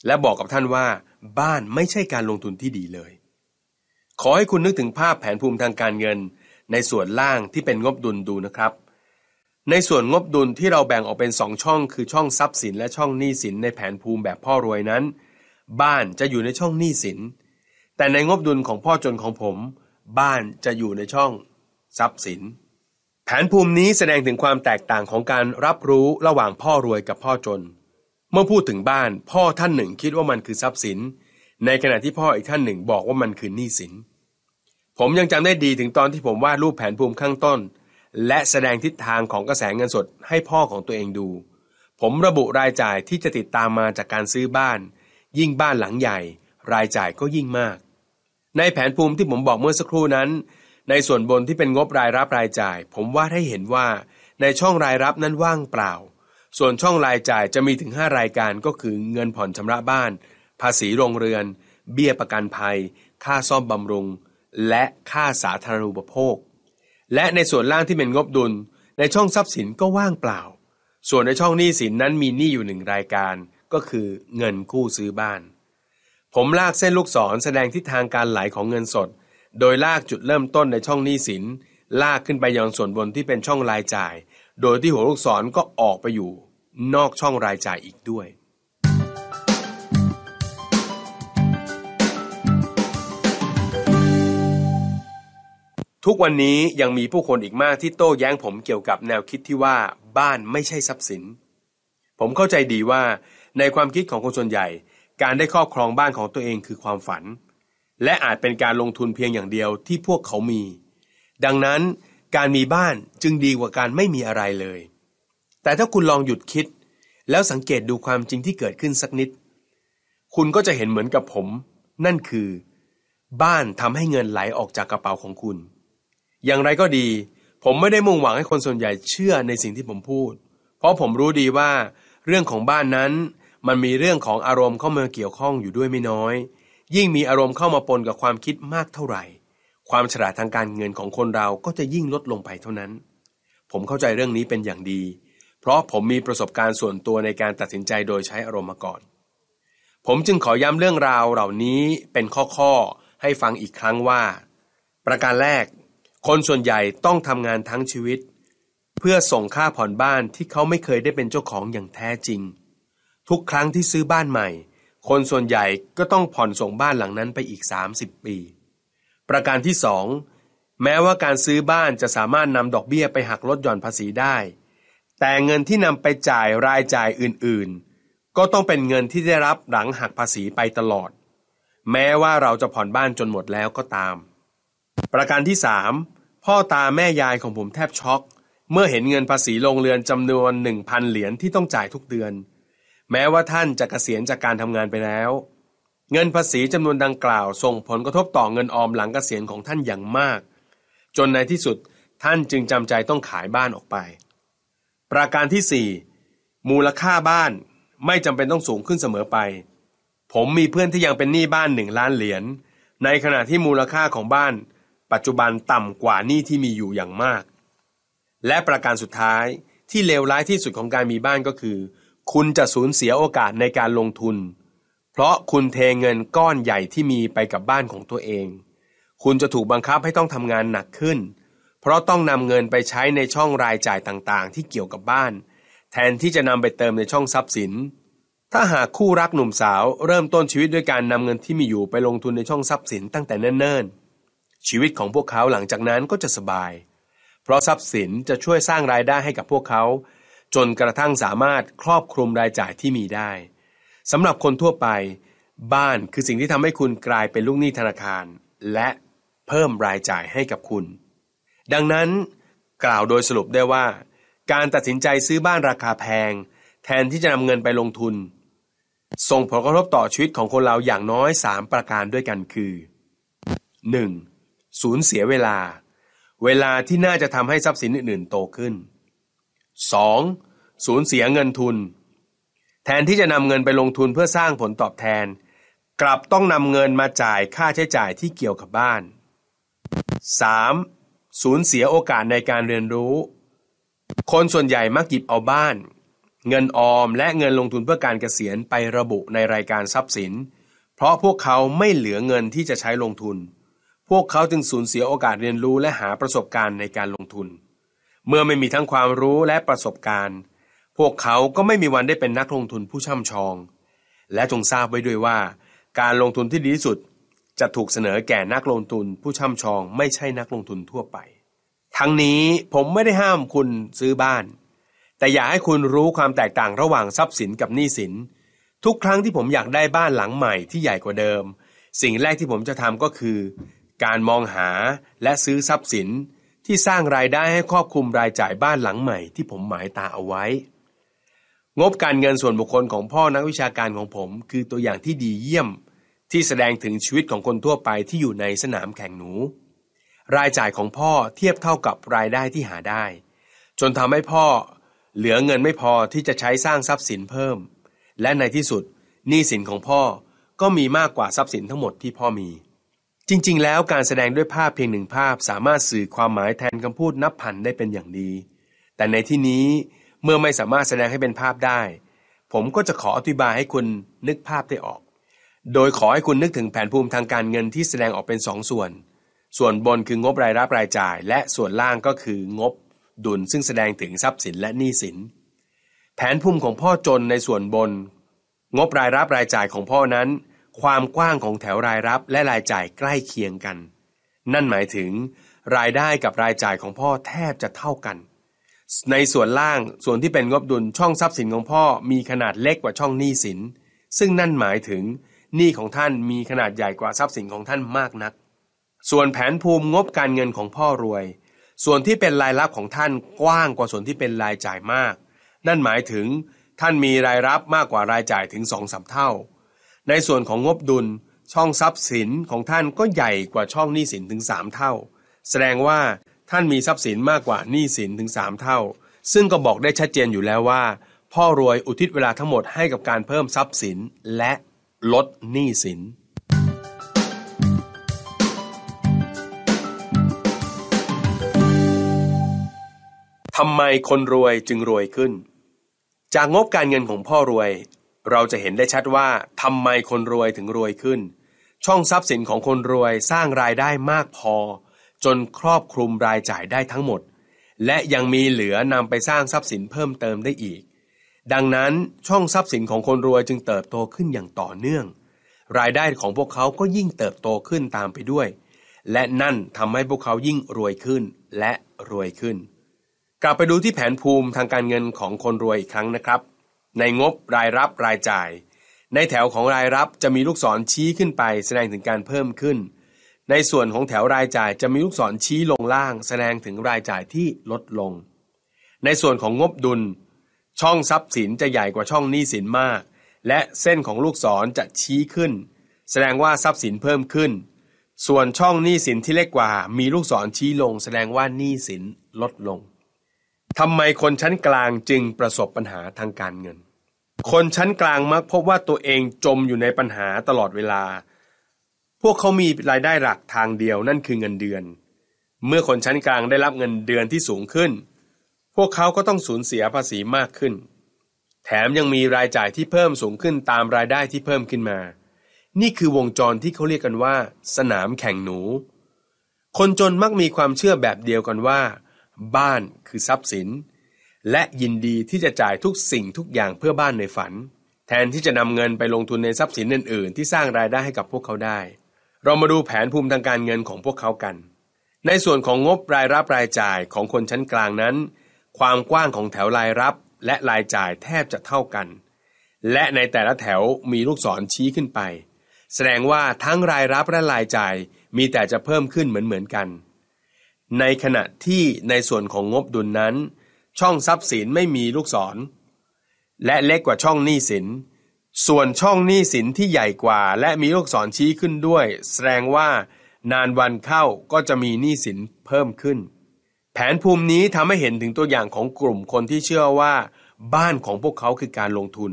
และบอกกับท่านว่าบ้านไม่ใช่การลงทุนที่ดีเลย ขอให้คุณนึกถึงภาพแผนภูมิทางการเงิน ในส่วนล่างที่เป็นงบดุลดูนะครับ ในส่วนงบดุลที่เราแบ่งออกเป็นสองช่องคือช่องทรัพย์สินและช่องหนี้สินในแผนภูมิแบบพ่อรวยนั้นบ้านจะอยู่ในช่องหนี้สินแต่ในงบดุลของพ่อจนของผม บ้านจะอยู่ในช่องทรัพย์สินแผนภูมินี้แสดงถึงความแตกต่างของการรับรู้ระหว่างพ่อรวยกับพ่อจน เมื่อพูดถึงบ้าน พ่อท่านหนึ่งคิดว่ามันคือทรัพย์สิน ในขณะที่พ่ออีกท่านหนึ่งบอกว่ามันคือหนี้สิน ผมยังจำได้ดีถึงตอนที่ผมวาดรูปแผนภูมิข้างต้น และแสดงทิศทางของกระแสเงินสดให้พ่อของตัวเองดู ผมระบุรายจ่ายที่จะติดตามมาจากการซื้อบ้าน ยิ่งบ้านหลังใหญ่ รายจ่ายก็ยิ่งมาก ในแผนภูมิที่ผมบอกเมื่อสักครู่นั้นในส่วนบนที่เป็นงบรายรับรายจ่าย ผมวาดให้เห็นว่า ในช่องรายรับนั้นว่างเปล่า ส่วนช่องรายจ่ายจะมีถึง 5 รายการก็คือเงินผ่อนชำระบ้าน ภาษีโรงเรือนเบี้ยประกันภัย ค่าซ่อมบำรุง และค่าสาธารณูปโภค และในส่วนล่างที่เป็นงบดุล ในช่องทรัพย์สินก็ว่างเปล่า ส่วนในช่องหนี้สินนั้นมีหนี้อยู่หนึ่งรายการ ก็คือเงินกู้ซื้อบ้าน ผมลากเส้นลูกศรแสดงทิศทางการไหลของเงินสดโดยลากจุดเริ่มต้นในช่องหนี้สินลากขึ้นไปยังส่วนบนที่เป็นช่องรายจ่าย โดยที่หัวลูกศรก็ออกไปอยู่ นอกช่องรายจ่ายอีกด้วย ทุกวันนี้ยังมีผู้คนอีกมากที่โต้แย้งผมเกี่ยวกับแนวคิดที่ว่าบ้านไม่ใช่ทรัพย์สิน ผมเข้าใจดีว่า ในความคิดของคนส่วนใหญ่ การได้ครอบครองบ้านของตัวเองคือความฝันและอาจเป็นการลงทุนเพียงอย่างเดียวที่พวกเขามี ดังนั้นการมีบ้านจึงดีกว่าการไม่มีอะไรเลย แต่ถ้าคุณลองหยุดคิด แล้วสังเกตดูความจริงที่เกิดขึ้นสักนิด คุณก็จะเห็นเหมือนกับผม นั่นคือ บ้านทำให้เงินไหลออกจากกระเป๋าของคุณ อย่างไรก็ดี ผมไม่ได้มุ่งหวังให้คนส่วนใหญ่เชื่อในสิ่งที่ผมพูด เพราะผมรู้ดีว่า เรื่องของบ้านนั้น มันมีเรื่องของอารมณ์เข้ามาเกี่ยวข้องอยู่ด้วยไม่น้อยยิ่งมีอารมณ์เข้ามาปนกับความคิดมากเท่าไหร่ ความฉลาดทางการเงินของคนเราก็จะยิ่งลดลงไปเท่านั้น ผมเข้าใจเรื่องนี้เป็นอย่างดี เพราะผมมีประสบการณ์ส่วนตัวในการตัดสินใจโดยใช้อารมณ์มาก่อน ผมจึงขอย้ำเรื่องราวเหล่านี้เป็นข้อๆให้ฟังอีกครั้งว่า ประการแรก คนส่วนใหญ่ต้องทำงานทั้งชีวิต เพื่อส่งค่าผ่อนบ้านที่เขาไม่เคยได้เป็นเจ้าของอย่างแท้จริง ทุกครั้งที่ซื้อบ้านใหม่คนส่วนใหญ่ก็ต้องผ่อนส่งบ้านหลังนั้นไปอีก 30 ปี ประการที่สอง แม้ว่าการซื้อบ้านจะสามารถนำดอกเบี้ยไปหักลดหย่อนภาษีได้ แต่เงินที่นำไปจ่ายรายจ่ายอื่นๆ ก็ต้องเป็นเงินที่ได้รับหลังหักภาษีไปตลอด แม้ว่าเราจะผ่อนบ้านจนหมดแล้วก็ตาม ประการที่ 3 พ่อตาแม่ยายของผมแทบช็อกเมื่อเห็นเงินภาษีโรงเรือนจำนวน1,000เหรียญที่ต้องจ่ายทุกเดือนแม้ว่าท่านจะกะเกษียณจากการทำงานไปแล้ว เงินภาษีจำนวนดังกล่าวส่งผลกระทบต่อเงินออมหลังกเกษียณของท่านอย่างมาก จนในที่สุดท่านจึงจำใจต้องขายบ้านออกไป ประการที่ 4 มูลค่าบ้านไม่จำเป็นต้องสูงขึ้นเสมอไป ผมมีเพื่อนที่ยังเป็นหนี้บ้านหนึ่งล้านเหรียญในขณะที่มูลค่าของบ้าน ปัจจุบันต่ำกว่าหนี้ที่มีอยู่อย่างมาก และประการสุดท้ายที่เลวร้ายที่สุดของการมีบ้านก็คือคุณจะสูญเสียโอกาสในการลงทุน เพราะคุณเทเงินก้อนใหญ่ที่มีไปกับบ้านของตัวเอง คุณจะถูกบังคับให้ต้องทำงานหนักขึ้น เพราะต้องนำเงินไปใช้ในช่องรายจ่ายต่างๆ ที่เกี่ยวกับบ้าน แทนที่จะนำไปเติมในช่องทรัพย์สิน ถ้าหากคู่รักหนุ่มสาว เริ่มต้นชีวิตด้วยการนำเงินที่มีอยู่ไปลงทุนในช่องทรัพย์สินตั้งแต่เนิ่นๆ ชีวิตของพวกเขาหลังจากนั้นก็จะสบาย เพราะทรัพย์สินจะช่วยสร้างรายได้ให้กับพวกเขาจนกระทั่งสามารถครอบคลุมรายจ่ายที่มีได้สำหรับคนทั่วไปบ้านคือสิ่งที่ทำให้คุณกลายเป็นลูกหนี้ธนาคาร และเพิ่มรายจ่ายให้กับคุณ ดังนั้นกล่าวโดยสรุปได้ว่า การตัดสินใจซื้อบ้านราคาแพง แทนที่จะนำเงินไปลงทุน ส่งผลกระทบต่อชีวิตของคนเราอย่างน้อย 3 ประการด้วยกันคือ 1. สูญเสียเวลา เวลาที่น่าจะทำให้ทรัพย์สินอื่นๆโตขึ้น 2. สูญเสียเงินทุน แทนที่จะนำเงินไปลงทุนเพื่อสร้างผลตอบแทน กลับต้องนำเงินมาจ่ายค่าใช้จ่ายที่เกี่ยวกับบ้าน 3. สูญเสียโอกาสในการเรียนรู้ คนส่วนใหญ่มักหยิบเอาบ้าน เงินออมและเงินลงทุนเพื่อการเกษียณไประบุในรายการทรัพย์สิน เพราะพวกเขาไม่เหลือเงินที่จะใช้ลงทุน พวกเขาจึงสูญเสียโอกาสเรียนรู้และหาประสบการณ์ในการลงทุนเมื่อไม่มีทั้งความรู้และประสบการณ์ พวกเขาก็ไม่มีวันได้เป็นนักลงทุนผู้ช่ำชอง และจงทราบไว้ด้วยว่า การลงทุนที่ดีที่สุด จะถูกเสนอแก่นักลงทุนผู้ช่ำชอง ไม่ใช่นักลงทุนทั่วไป ทั้งนี้ผมไม่ได้ห้ามคุณซื้อบ้าน แต่อยากให้คุณรู้ความแตกต่างระหว่างทรัพย์สินกับหนี้สิน ทุกครั้งที่ผมอยากได้บ้านหลังใหม่ที่ใหญ่กว่าเดิม สิ่งแรกที่ผมจะทำก็คือ การมองหาและซื้อทรัพย์สินที่สร้างรายได้ให้ครอบคลุมรายจ่ายบ้านหลังใหม่ที่ผมหมายตาเอาไว้ งบการเงินส่วนบุคคลของพ่อนักวิชาการของผมคือตัวอย่างที่ดีเยี่ยมที่แสดงถึงชีวิตของคนทั่วไปที่อยู่ในสนามแข่งหนู รายจ่ายของพ่อเทียบเท่ากับรายได้ที่หาได้ จนทำให้พ่อ เหลือเงินไม่พอที่จะใช้สร้างทรัพย์สินเพิ่ม และในที่สุดหนี้สินของพ่อก็มีมากกว่าทรัพย์สินทั้งหมดที่พ่อมีจริง ๆ แล้วการแสดงด้วยภาพเพียงหนึ่งภาพสามารถสื่อความหมายแทนคำพูดนับพันได้เป็นอย่างดี แต่ในที่นี้เมื่อไม่สามารถแสดงให้เป็นภาพได้ ผมก็จะขออธิบายให้คุณนึกภาพได้ออก โดยขอให้คุณนึกถึงแผนภูมิทางการเงินที่แสดงออกเป็นสองส่วน ส่วนบนคืองบรายรับรายจ่ายและส่วนล่างก็คืองบดุลซึ่งแสดงถึงทรัพย์สินและหนี้สิน แผนภูมิของพ่อจนในส่วนบน งบรายรับรายจ่ายของพ่อนั้นความกว้างของแถวรายรับและรายจ่ายใกล้เคียงกัน นั่นหมายถึง รายได้กับรายจ่ายของพ่อแทบจะเท่ากัน ในส่วนล่างส่วนที่เป็นงบดุลช่องทรัพย์สินของพ่อมีขนาดเล็กกว่าช่องหนี้สิน ซึ่งนั่นหมายถึงหนี้ของท่านมีขนาดใหญ่กว่าทรัพย์สินของท่านมากนัก ส่วนแผนภูมิงบการเงินของพ่อรวย ส่วนที่เป็นรายรับของท่านกว้างกว่าส่วนที่เป็นรายจ่ายมาก นั่นหมายถึง ท่านมีรายรับมากกว่ารายจ่ายถึงสองสาเท่าในส่วนของงบดุลช่องทรัพย์สินของท่านก็ใหญ่กว่าช่องหนี้สินถึง3เท่า แสดงว่าท่านมีทรัพย์สินมากกว่าหนี้สินถึง3เท่า ซึ่งก็บอกได้ชัดเจนอยู่แล้วว่า พ่อรวยอุทิศเวลาทั้งหมดให้กับการเพิ่มทรัพย์สินและลดหนี้สินทำไมคนรวยจึงรวยขึ้น จากงบการเงินของพ่อรวยเราจะเห็นได้ชัดว่าทำไมคนรวยถึงรวยขึ้น ช่องทรัพย์สินของคนรวยสร้างรายได้มากพอ จนครอบคลุมรายจ่ายได้ทั้งหมด และยังมีเหลือนำไปสร้างทรัพย์สินเพิ่มเติมได้อีก ดังนั้นช่องทรัพย์สินของคนรวยจึงเติบโตขึ้นอย่างต่อเนื่อง รายได้ของพวกเขาก็ยิ่งเติบโตขึ้นตามไปด้วย และนั่นทำให้พวกเขายิ่งรวยขึ้นและรวยขึ้น กลับไปดูที่แผนภูมิทางการเงินของคนรวยอีกครั้งนะครับในงบรายรับรายจ่าย ในแถวของรายรับจะมีลูกศรชี้ขึ้นไป แสดงถึงการเพิ่มขึ้น ในส่วนของแถวรายจ่ายจะมีลูกศรชี้ลงล่าง แสดงถึงรายจ่ายที่ลดลง ในส่วนของงบดุล ช่องทรัพย์สินจะใหญ่กว่าช่องหนี้สินมาก และเส้นของลูกศรจะชี้ขึ้น แสดงว่าทรัพย์สินเพิ่มขึ้น ส่วนช่องหนี้สินที่เล็กกว่า มีลูกศรชี้ลง แสดงว่าหนี้สินลดลงทำไมคนชั้นกลางจึงประสบปัญหาทางการเงิน คนชั้นกลางมัก พบว่าตัวเองจมอยู่ในปัญหาตลอดเวลา พวกเขามีรายได้หลักทางเดียวนั่นคือเงินเดือน เมื่อคนชั้นกลางได้รับเงินเดือนที่สูงขึ้น พวกเขาก็ต้องสูญเสียภาษีมากขึ้น แถมยังมีรายจ่ายที่เพิ่มสูงขึ้นตามรายได้ที่เพิ่มขึ้นมา นี่คือวงจรที่เขาเรียกกันว่า สนามแข่งหนู คนจนมักมีความเชื่อแบบเดียวกันว่าบ้านคือทรัพย์สิน และยินดีที่จะจ่ายทุกสิ่งทุกอย่างเพื่อบ้านในฝัน แทนที่จะนำเงินไปลงทุนในทรัพย์สินอื่น ๆ ที่สร้างรายได้ให้กับพวกเขาได้ เรามาดูแผนภูมิทางการเงินของพวกเขากัน ในส่วนของงบรายรับรายจ่ายของคนชั้นกลางนั้น ความกว้างของแถวรายรับและรายจ่ายแทบจะเท่ากัน และในแต่ละแถวมีลูกศรชี้ขึ้นไป แสดงว่าทั้งรายรับและรายจ่ายมีแต่จะเพิ่มขึ้นเหมือน ๆ กันในขณะที่ในส่วนของงบดุลนนั้น ช่องทรัพย์สินไม่มีลูกศร และเล็กกว่าช่องหนี้สิน ส่วนช่องหนี้สินที่ใหญ่กว่า และมีลูกศรชี้ขึ้นด้วย แสดงว่านานวันเข้าก็จะมีหนี้สินเพิ่มขึ้น แผนภูมินี้ทำให้เห็นถึงตัวอย่างของกลุ่มคนที่เชื่อว่า บ้านของพวกเขาคือการลงทุน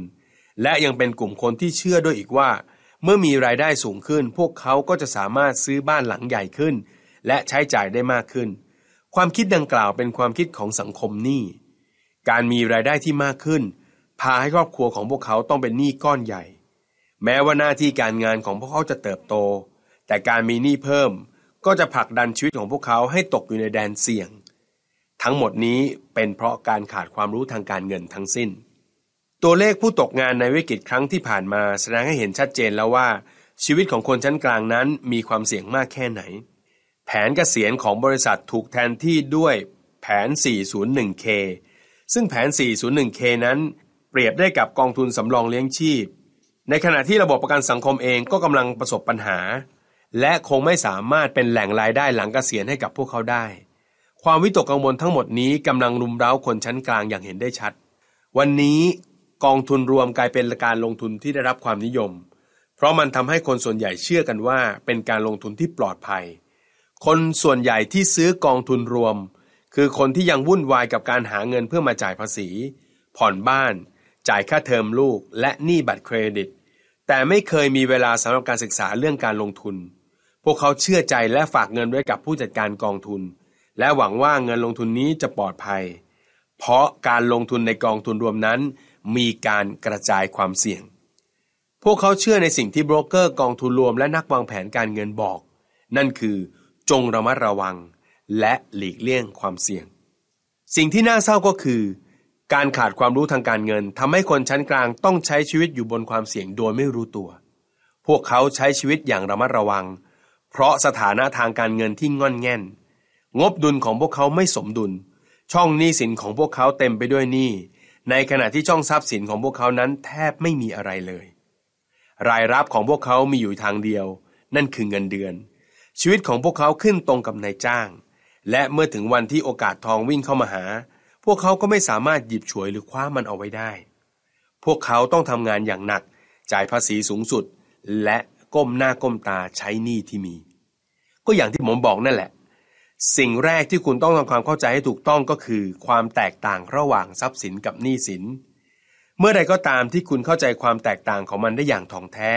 และยังเป็นกลุ่มคนที่เชื่อด้วยอีกว่า เมื่อมีรายได้สูงขึ้น พวกเขาก็จะสามารถซื้อบ้านหลังใหญ่ขึ้นและใช้จ่ายได้มากขึ้น ความคิดดังกล่าวเป็นความคิดของสังคมหนี้ การมีรายได้ที่มากขึ้นพาให้ครอบครัวของพวกเขาต้องเป็นหนี้ก้อนใหญ่ แม้ว่าหน้าที่การงานของพวกเขาจะเติบโต แต่การมีหนี้เพิ่ม ก็จะผลักดันชีวิตของพวกเขาให้ตกอยู่ในแดนเสี่ยง ทั้งหมดนี้เป็นเพราะการขาดความรู้ทางการเงินทั้งสิ้น ตัวเลขผู้ตกงานในวิกฤตครั้งที่ผ่านมาแสดงให้เห็นชัดเจนแล้วว่า ชีวิตของคนชั้นกลางนั้นมีความเสี่ยงมากแค่ไหนแผนเกษียณของบริษัทถูกแทนที่ด้วยแผน 401k ซึ่งแผน 401k นั้นเปรียบได้กับกองทุนสำรองเลี้ยงชีพ ในขณะที่ระบบประกันสังคมเองก็กำลังประสบปัญหา และคงไม่สามารถเป็นแหล่งรายได้หลังเกษียณให้กับพวกเขาได้ ความวิตกกังวลทั้งหมดนี้ กำลังรุมเร้าคนชั้นกลางอย่างเห็นได้ชัด วันนี้กองทุนรวมกลายเป็นการลงทุนที่ได้รับความนิยม เพราะมันทำให้คนส่วนใหญ่เชื่อกันว่า เป็นการลงทุนที่ปลอดภัยคนส่วนใหญ่ที่ซื้อกองทุนรวม คือคนที่ยังวุ่นวายกับการหาเงินเพื่อมาจ่ายภาษี ผ่อนบ้าน จ่ายค่าเทอมลูก และหนี้บัตรเครดิต แต่ไม่เคยมีเวลาสำหรับการศึกษาเรื่องการลงทุน พวกเขาเชื่อใจและฝากเงินไว้กับผู้จัดการกองทุน และหวังว่าเงินลงทุนนี้จะปลอดภัย เพราะการลงทุนในกองทุนรวมนั้น มีการกระจายความเสี่ยง พวกเขาเชื่อในสิ่งที่โบรกเกอร์กองทุนรวม และนักวางแผนการเงินบอก นั่นคือจงระมัดระวังและหลีกเลี่ยงความเสี่ยง สิ่งที่น่าเศร้าก็คือ การขาดความรู้ทางการเงินทำให้คนชั้นกลางต้องใช้ชีวิตอยู่บนความเสี่ยงโดยไม่รู้ตัว พวกเขาใช้ชีวิตอย่างระมัดระวัง เพราะสถานะทางการเงินที่งอนแง่น งบดุลของพวกเขาไม่สมดุลช่องหนี้สินของพวกเขาเต็มไปด้วยหนี้ในขณะที่ช่องทรัพย์สินของพวกเขานั้นแทบไม่มีอะไรเลย รายรับของพวกเขามีอยู่ทางเดียวนั่นคือเงินเดือนชีวิตของพวกเขาขึ้นตรงกับนายจ้าง และเมื่อถึงวันที่โอกาสทองวิ่งเข้ามาหา พวกเขาก็ไม่สามารถหยิบฉวยหรือคว้ามันเอาไว้ได้ พวกเขาต้องทำงานอย่างหนักจ่ายภาษีสูงสุด และก้มหน้าก้มตาใช้หนี้ที่มี ก็อย่างที่ผมบอกนั่นแหละ สิ่งแรกที่คุณต้องทำความเข้าใจให้ถูกต้องก็คือ ความแตกต่างระหว่างทรัพย์สินกับหนี้สิน เมื่อใดก็ตามที่คุณเข้าใจความแตกต่างของมันได้อย่างท่องแท้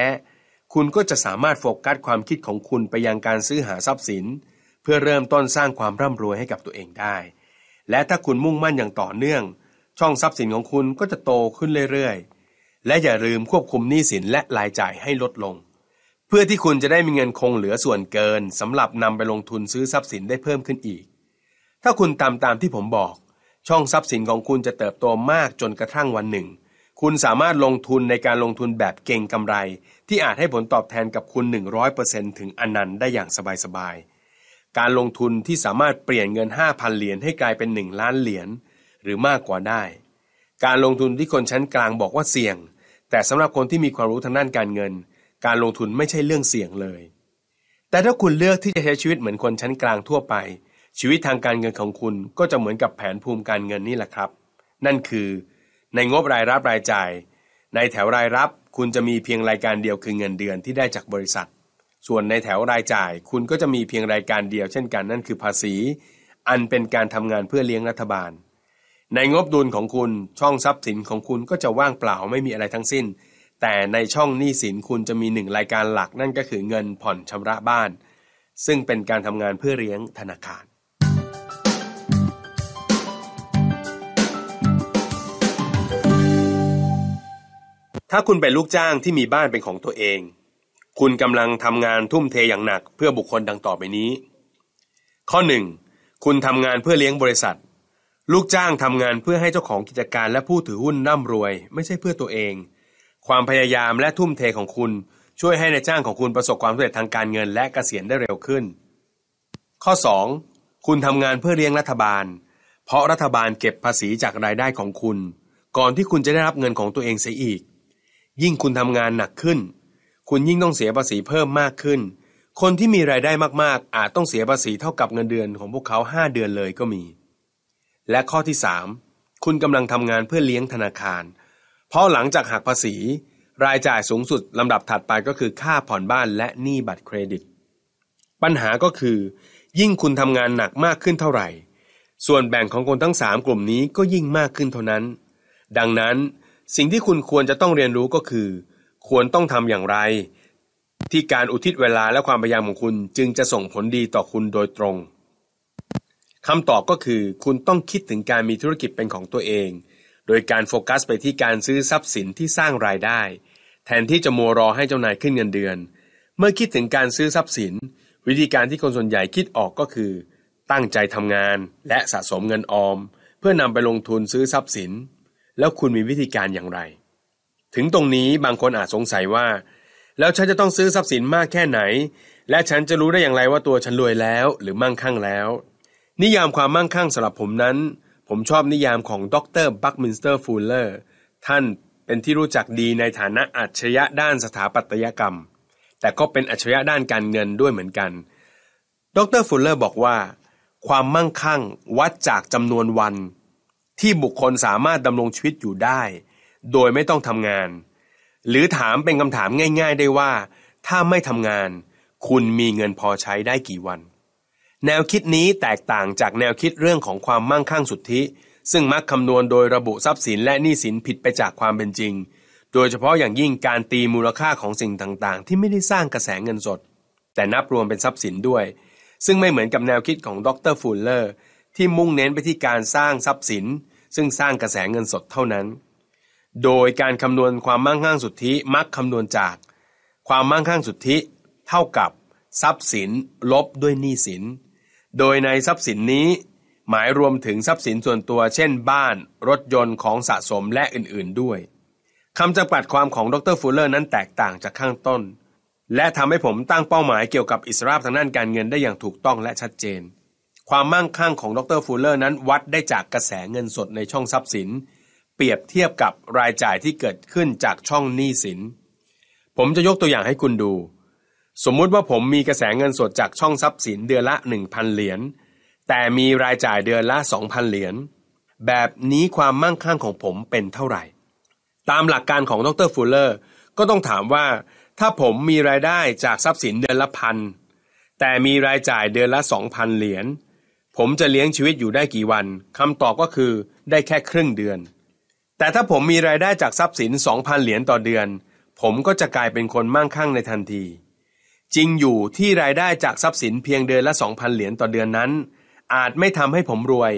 คุณก็จะสามารถโฟกัสความคิดของคุณไปยังการซื้อหาทรัพย์สิน เพื่อเริ่มต้นสร้างความร่ำรวยให้กับตัวเองได้ และถ้าคุณมุ่งมั่นอย่างต่อเนื่อง ช่องทรัพย์สินของคุณก็จะโตขึ้นเรื่อยๆ และอย่าลืมควบคุมหนี้สินและรายจ่ายให้ลดลง เพื่อที่คุณจะได้มีเงินคงเหลือส่วนเกินสำหรับนำไปลงทุนซื้อทรัพย์สินได้เพิ่มขึ้นอีก ถ้าคุณตามตามที่ผมบอกช่องทรัพย์สินของคุณจะเติบโตมากจนกระทั่งวันหนึ่งคุณสามารถลงทุนในการลงทุนแบบเก่งกำไรที่อาจให้ผลตอบแทนกับคุณ 100%ถึงอนันต์ได้อย่างสบายๆ การลงทุนที่สามารถเปลี่ยนเงิน5,000เหรียญให้กลายเป็น1ล้านเหรียญหรือมากกว่าได้ การลงทุนที่คนชั้นกลางบอกว่าเสี่ยง แต่สำหรับคนที่มีความรู้ทางด้านการเงิน การลงทุนไม่ใช่เรื่องเสี่ยงเลย แต่ถ้าคุณเลือกที่จะใช้ชีวิตเหมือนคนชั้นกลางทั่วไป ชีวิตทางการเงินของคุณก็จะเหมือนกับแผนภูมิการเงินนี่แหละครับ นั่นคือในงบรายรับรายจ่าย ในแถวรายรับคุณจะมีเพียงรายการเดียวคือเงินเดือนที่ได้จากบริษัท ส่วนในแถวรายจ่ายคุณก็จะมีเพียงรายการเดียวเช่นกันนั่นคือภาษี อันเป็นการทำงานเพื่อเลี้ยงรัฐบาล ในงบดุลของคุณช่องทรัพย์สินของคุณก็จะว่างเปล่าไม่มีอะไรทั้งสิ้น แต่ในช่องหนี้สินคุณจะมีหนึ่งรายการหลักนั่นก็คือเงินผ่อนชำระบ้าน ซึ่งเป็นการทำงานเพื่อเลี้ยงธนาคารถ้าคุณเป็นลูกจ้างที่มีบ้านเป็นของตัวเอง คุณกำลังทำงานทุ่มเทอย่างหนัก เพื่อบุคคลดังต่อไปนี้ ข้อ 1. คุณทำงานเพื่อเลี้ยงบริษัท ลูกจ้างทำงานเพื่อให้เจ้าของกิจการและผู้ถือหุ้นร่ำรวย ไม่ใช่เพื่อตัวเอง ความพยายามและทุ่มเทของคุณ ช่วยให้ในจ้างของคุณประสบความสำเร็จทางการเงิน และกะเกษียณได้เร็วขึ้น ข้อ 2. คุณทำงานเพื่อเลี้ยงรัฐบาล เพราะรัฐบาลเก็บภาษีจากรายได้ของคุณ ก่อนที่คุณจะได้รับเงินของตัวเองเสียอีกยิ่งคุณทำงานหนักขึ้น คุณยิ่งต้องเสียภาษีเพิ่มมากขึ้น คนที่มีรายได้มากๆ อาจต้องเสียภาษีเท่ากับเงินเดือนของพวกเขา 5 เดือนเลยก็มี และข้อที่3คุณกำลังทำงานเพื่อเลี้ยงธนาคาร เพราะหลังจากหักภาษี รายจ่ายสูงสุดลำดับถัดไปก็คือค่าผ่อนบ้านและหนี้บัตรเครดิต ปัญหาก็คือ ยิ่งคุณทำงานหนักมากขึ้นเท่าไหร่ ส่วนแบ่งของคนทั้ง3กลุ่มนี้ก็ยิ่งมากขึ้นเท่านั้น ดังนั้นสิ่งที่คุณควรจะต้องเรียนรู้ก็คือ ควรต้องทำอย่างไร ที่การอุทิศเวลาและความพยายามของคุณจึงจะส่งผลดีต่อคุณโดยตรงคำตอบก็คือ คุณต้องคิดถึงการมีธุรกิจเป็นของตัวเอง โดยการโฟกัสไปที่การซื้อทรัพย์สินที่สร้างรายได้ แทนที่จะมัวรอให้เจ้านายขึ้นเงินเดือน เมื่อคิดถึงการซื้อทรัพย์สิน วิธีการที่คนส่วนใหญ่คิดออกก็คือ ตั้งใจทำงานและสะสมเงินออม เพื่อนำไปลงทุนซื้อทรัพย์สินแล้วคุณมีวิธีการอย่างไร ถึงตรงนี้บางคนอาจสงสัยว่า แล้วฉันจะต้องซื้อทรัพย์สินมากแค่ไหน และฉันจะรู้ได้อย่างไรว่าตัวฉันรวยแล้วหรือมั่งคั่งแล้ว นิยามความมั่งคั่งสำหรับผมนั้น ผมชอบนิยามของดรบัคมินสเตอร์ฟูลเลอร์ท่านเป็นที่รู้จักดีในฐานะอัจฉริยะด้านสถาปัตยกรรม แต่ก็เป็นอัจฉริยะด้านการเงินด้วยเหมือนกัน ดรฟูลเลอร์บอกว่าความมั่งคั่งวัดจากจำนวนวันที่บุคคลสามารถดำรงชีวิตอยู่ได้ โดยไม่ต้องทำงาน หรือถามเป็นคำถามง่ายๆได้ว่าถ้าไม่ทำงาน คุณมีเงินพอใช้ได้กี่วัน แนวคิดนี้แตกต่างจากแนวคิดเรื่องของความมั่งคั่งสุทธิ ซึ่งมักคำนวณโดยระบุทรัพย์สินและหนี้สินผิดไปจากความเป็นจริง โดยเฉพาะอย่างยิ่งการตีมูลค่าของสิ่งต่างๆ ที่ไม่ได้สร้างกระแสเงินสด แต่นับรวมเป็นทรัพย์สินด้วย ซึ่งไม่เหมือนกับแนวคิดของดรฟูลเลอร์ที่มุ่งเน้นไปที่การสร้างทรัพย์สินซึ่งสร้างกระแสเงินสดเท่านั้น โดยการคำนวณความมั่งคั่งสุทธิ มักคำนวณจาก ความมั่งคั่งสุทธิ เท่ากับทรัพย์สิน ลบด้วยหนี้สิน โดยในทรัพย์สินนี้หมายรวมถึงทรัพย์สินส่วนตัวเช่น บ้านรถยนต์ของสะสมและอื่นๆด้วย คำจำกัดความของดรฟูลเลอร์นั้นแตกต่างจากข้างต้นและทำให้ผมตั้งเป้าหมายเกี่ยวกับอิสราทางด้านการเงินได้อย่างถูกต้องและชัดเจนความมั่งคั่งของดรฟูลเลอร์นั้นวัดได้จากกระแสเงินสดในช่องทรัพย์สิน เปรียบเทียบกับรายจ่ายที่เกิดขึ้นจากช่องหนี้สิน ผมจะยกตัวอย่างให้คุณดู สมมุติว่าผมมีกระแสเงินสดจากช่องทรัพย์สินเดือนละ 1,000 เหรียญแต่มีรายจ่ายเดือนละ 2,000 เหรียญแบบนี้ความมั่งคั่งของผมเป็นเท่าไหร่ตามหลักการของดรฟูลเลอร์ก็ต้องถามว่า ถ้าผมมีรายได้จากทรัพย์สินเดือนละพันแต่มีรายจ่ายเดือนละ2,000เหรียญผมจะเลี้ยงชีวิตอยู่ได้กี่วัน คำตอบก็คือได้แค่ครึ่งเดือน แต่ถ้าผมมีรายได้จากทรัพย์สิน 2,000 เหรียญต่อเดือน ผมก็จะกลายเป็นคนมั่งคั่งในทันที จริงอยู่ที่รายได้จากทรัพย์สินเพียงเดือนละ 2,000 เหรียญต่อเดือนนั้น อาจไม่ทำให้ผมรวย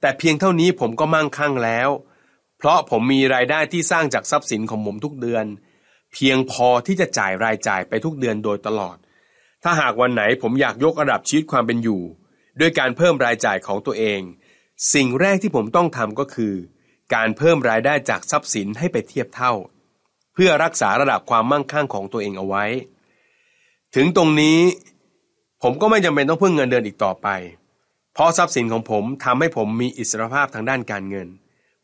แต่เพียงเท่านี้ผมก็มั่งคั่งแล้ว เพราะผมมีรายได้ที่สร้างจากทรัพย์สินของผมทุกเดือน เพียงพอที่จะจ่ายรายจ่ายไปทุกเดือนโดยตลอด ถ้าหากวันไหนผมอยากยกระดับชีวิตความเป็นอยู่ด้วยการเพิ่มรายจ่ายของตัวเอง สิ่งแรกที่ผมต้องทำก็คือ การเพิ่มรายได้จากทรัพย์สินให้ไปเทียบเท่า เพื่อรักษาระดับความมั่งคั่งของตัวเองเอาไว้ ถึงตรงนี้ ผมก็ไม่จำเป็นต้องพึ่งเงินเดือนอีกต่อไป เพราะทรัพย์สินของผมทำให้ผมมีอิสรภาพทางด้านการเงิน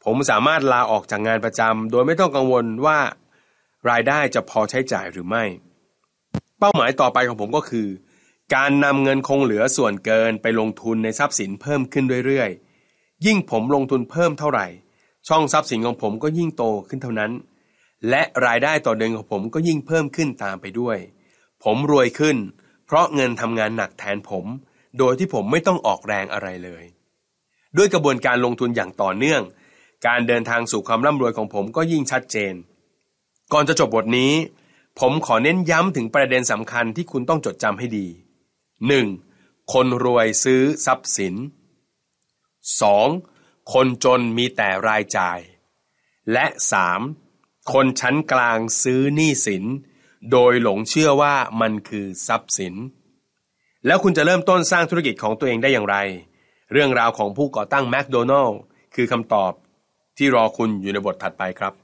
ผมสามารถลาออกจากงานประจำโดยไม่ต้องกังวลว่า รายได้จะพอใช้จ่ายหรือไม่ เป้าหมายต่อไปของผมก็คือการนำเงินคงเหลือส่วนเกินไปลงทุนในทรัพย์สินเพิ่มขึ้นเรื่อยๆ ยิ่งผมลงทุนเพิ่มเท่าไหร่ช่องทรัพย์สินของผมก็ยิ่งโตขึ้นเท่านั้น และรายได้ต่อเดือนของผมก็ยิ่งเพิ่มขึ้นตามไปด้วย ผมรวยขึ้น เพราะเงินทำงานหนักแทนผม โดยที่ผมไม่ต้องออกแรงอะไรเลย ด้วยกระบวนการลงทุนอย่างต่อเนื่อง การเดินทางสู่ความร่ำรวยของผมก็ยิ่งชัดเจน ก่อนจะจบบทนี้ ผมขอเน้นย้ำถึงประเด็นสำคัญที่คุณต้องจดจำให้ดี 1. คนรวยซื้อทรัพย์สิน 2. คนจนมีแต่รายจ่าย และ 3. คนชั้นกลางซื้อหนี้สิน โดยหลงเชื่อว่ามันคือทรัพย์สิน แล้วคุณจะเริ่มต้นสร้างธุรกิจของตัวเองได้อย่างไร เรื่องราวของผู้ก่อตั้งแมคโดนัลล์คือคำตอบที่รอคุณอยู่ในบทถัดไปครับ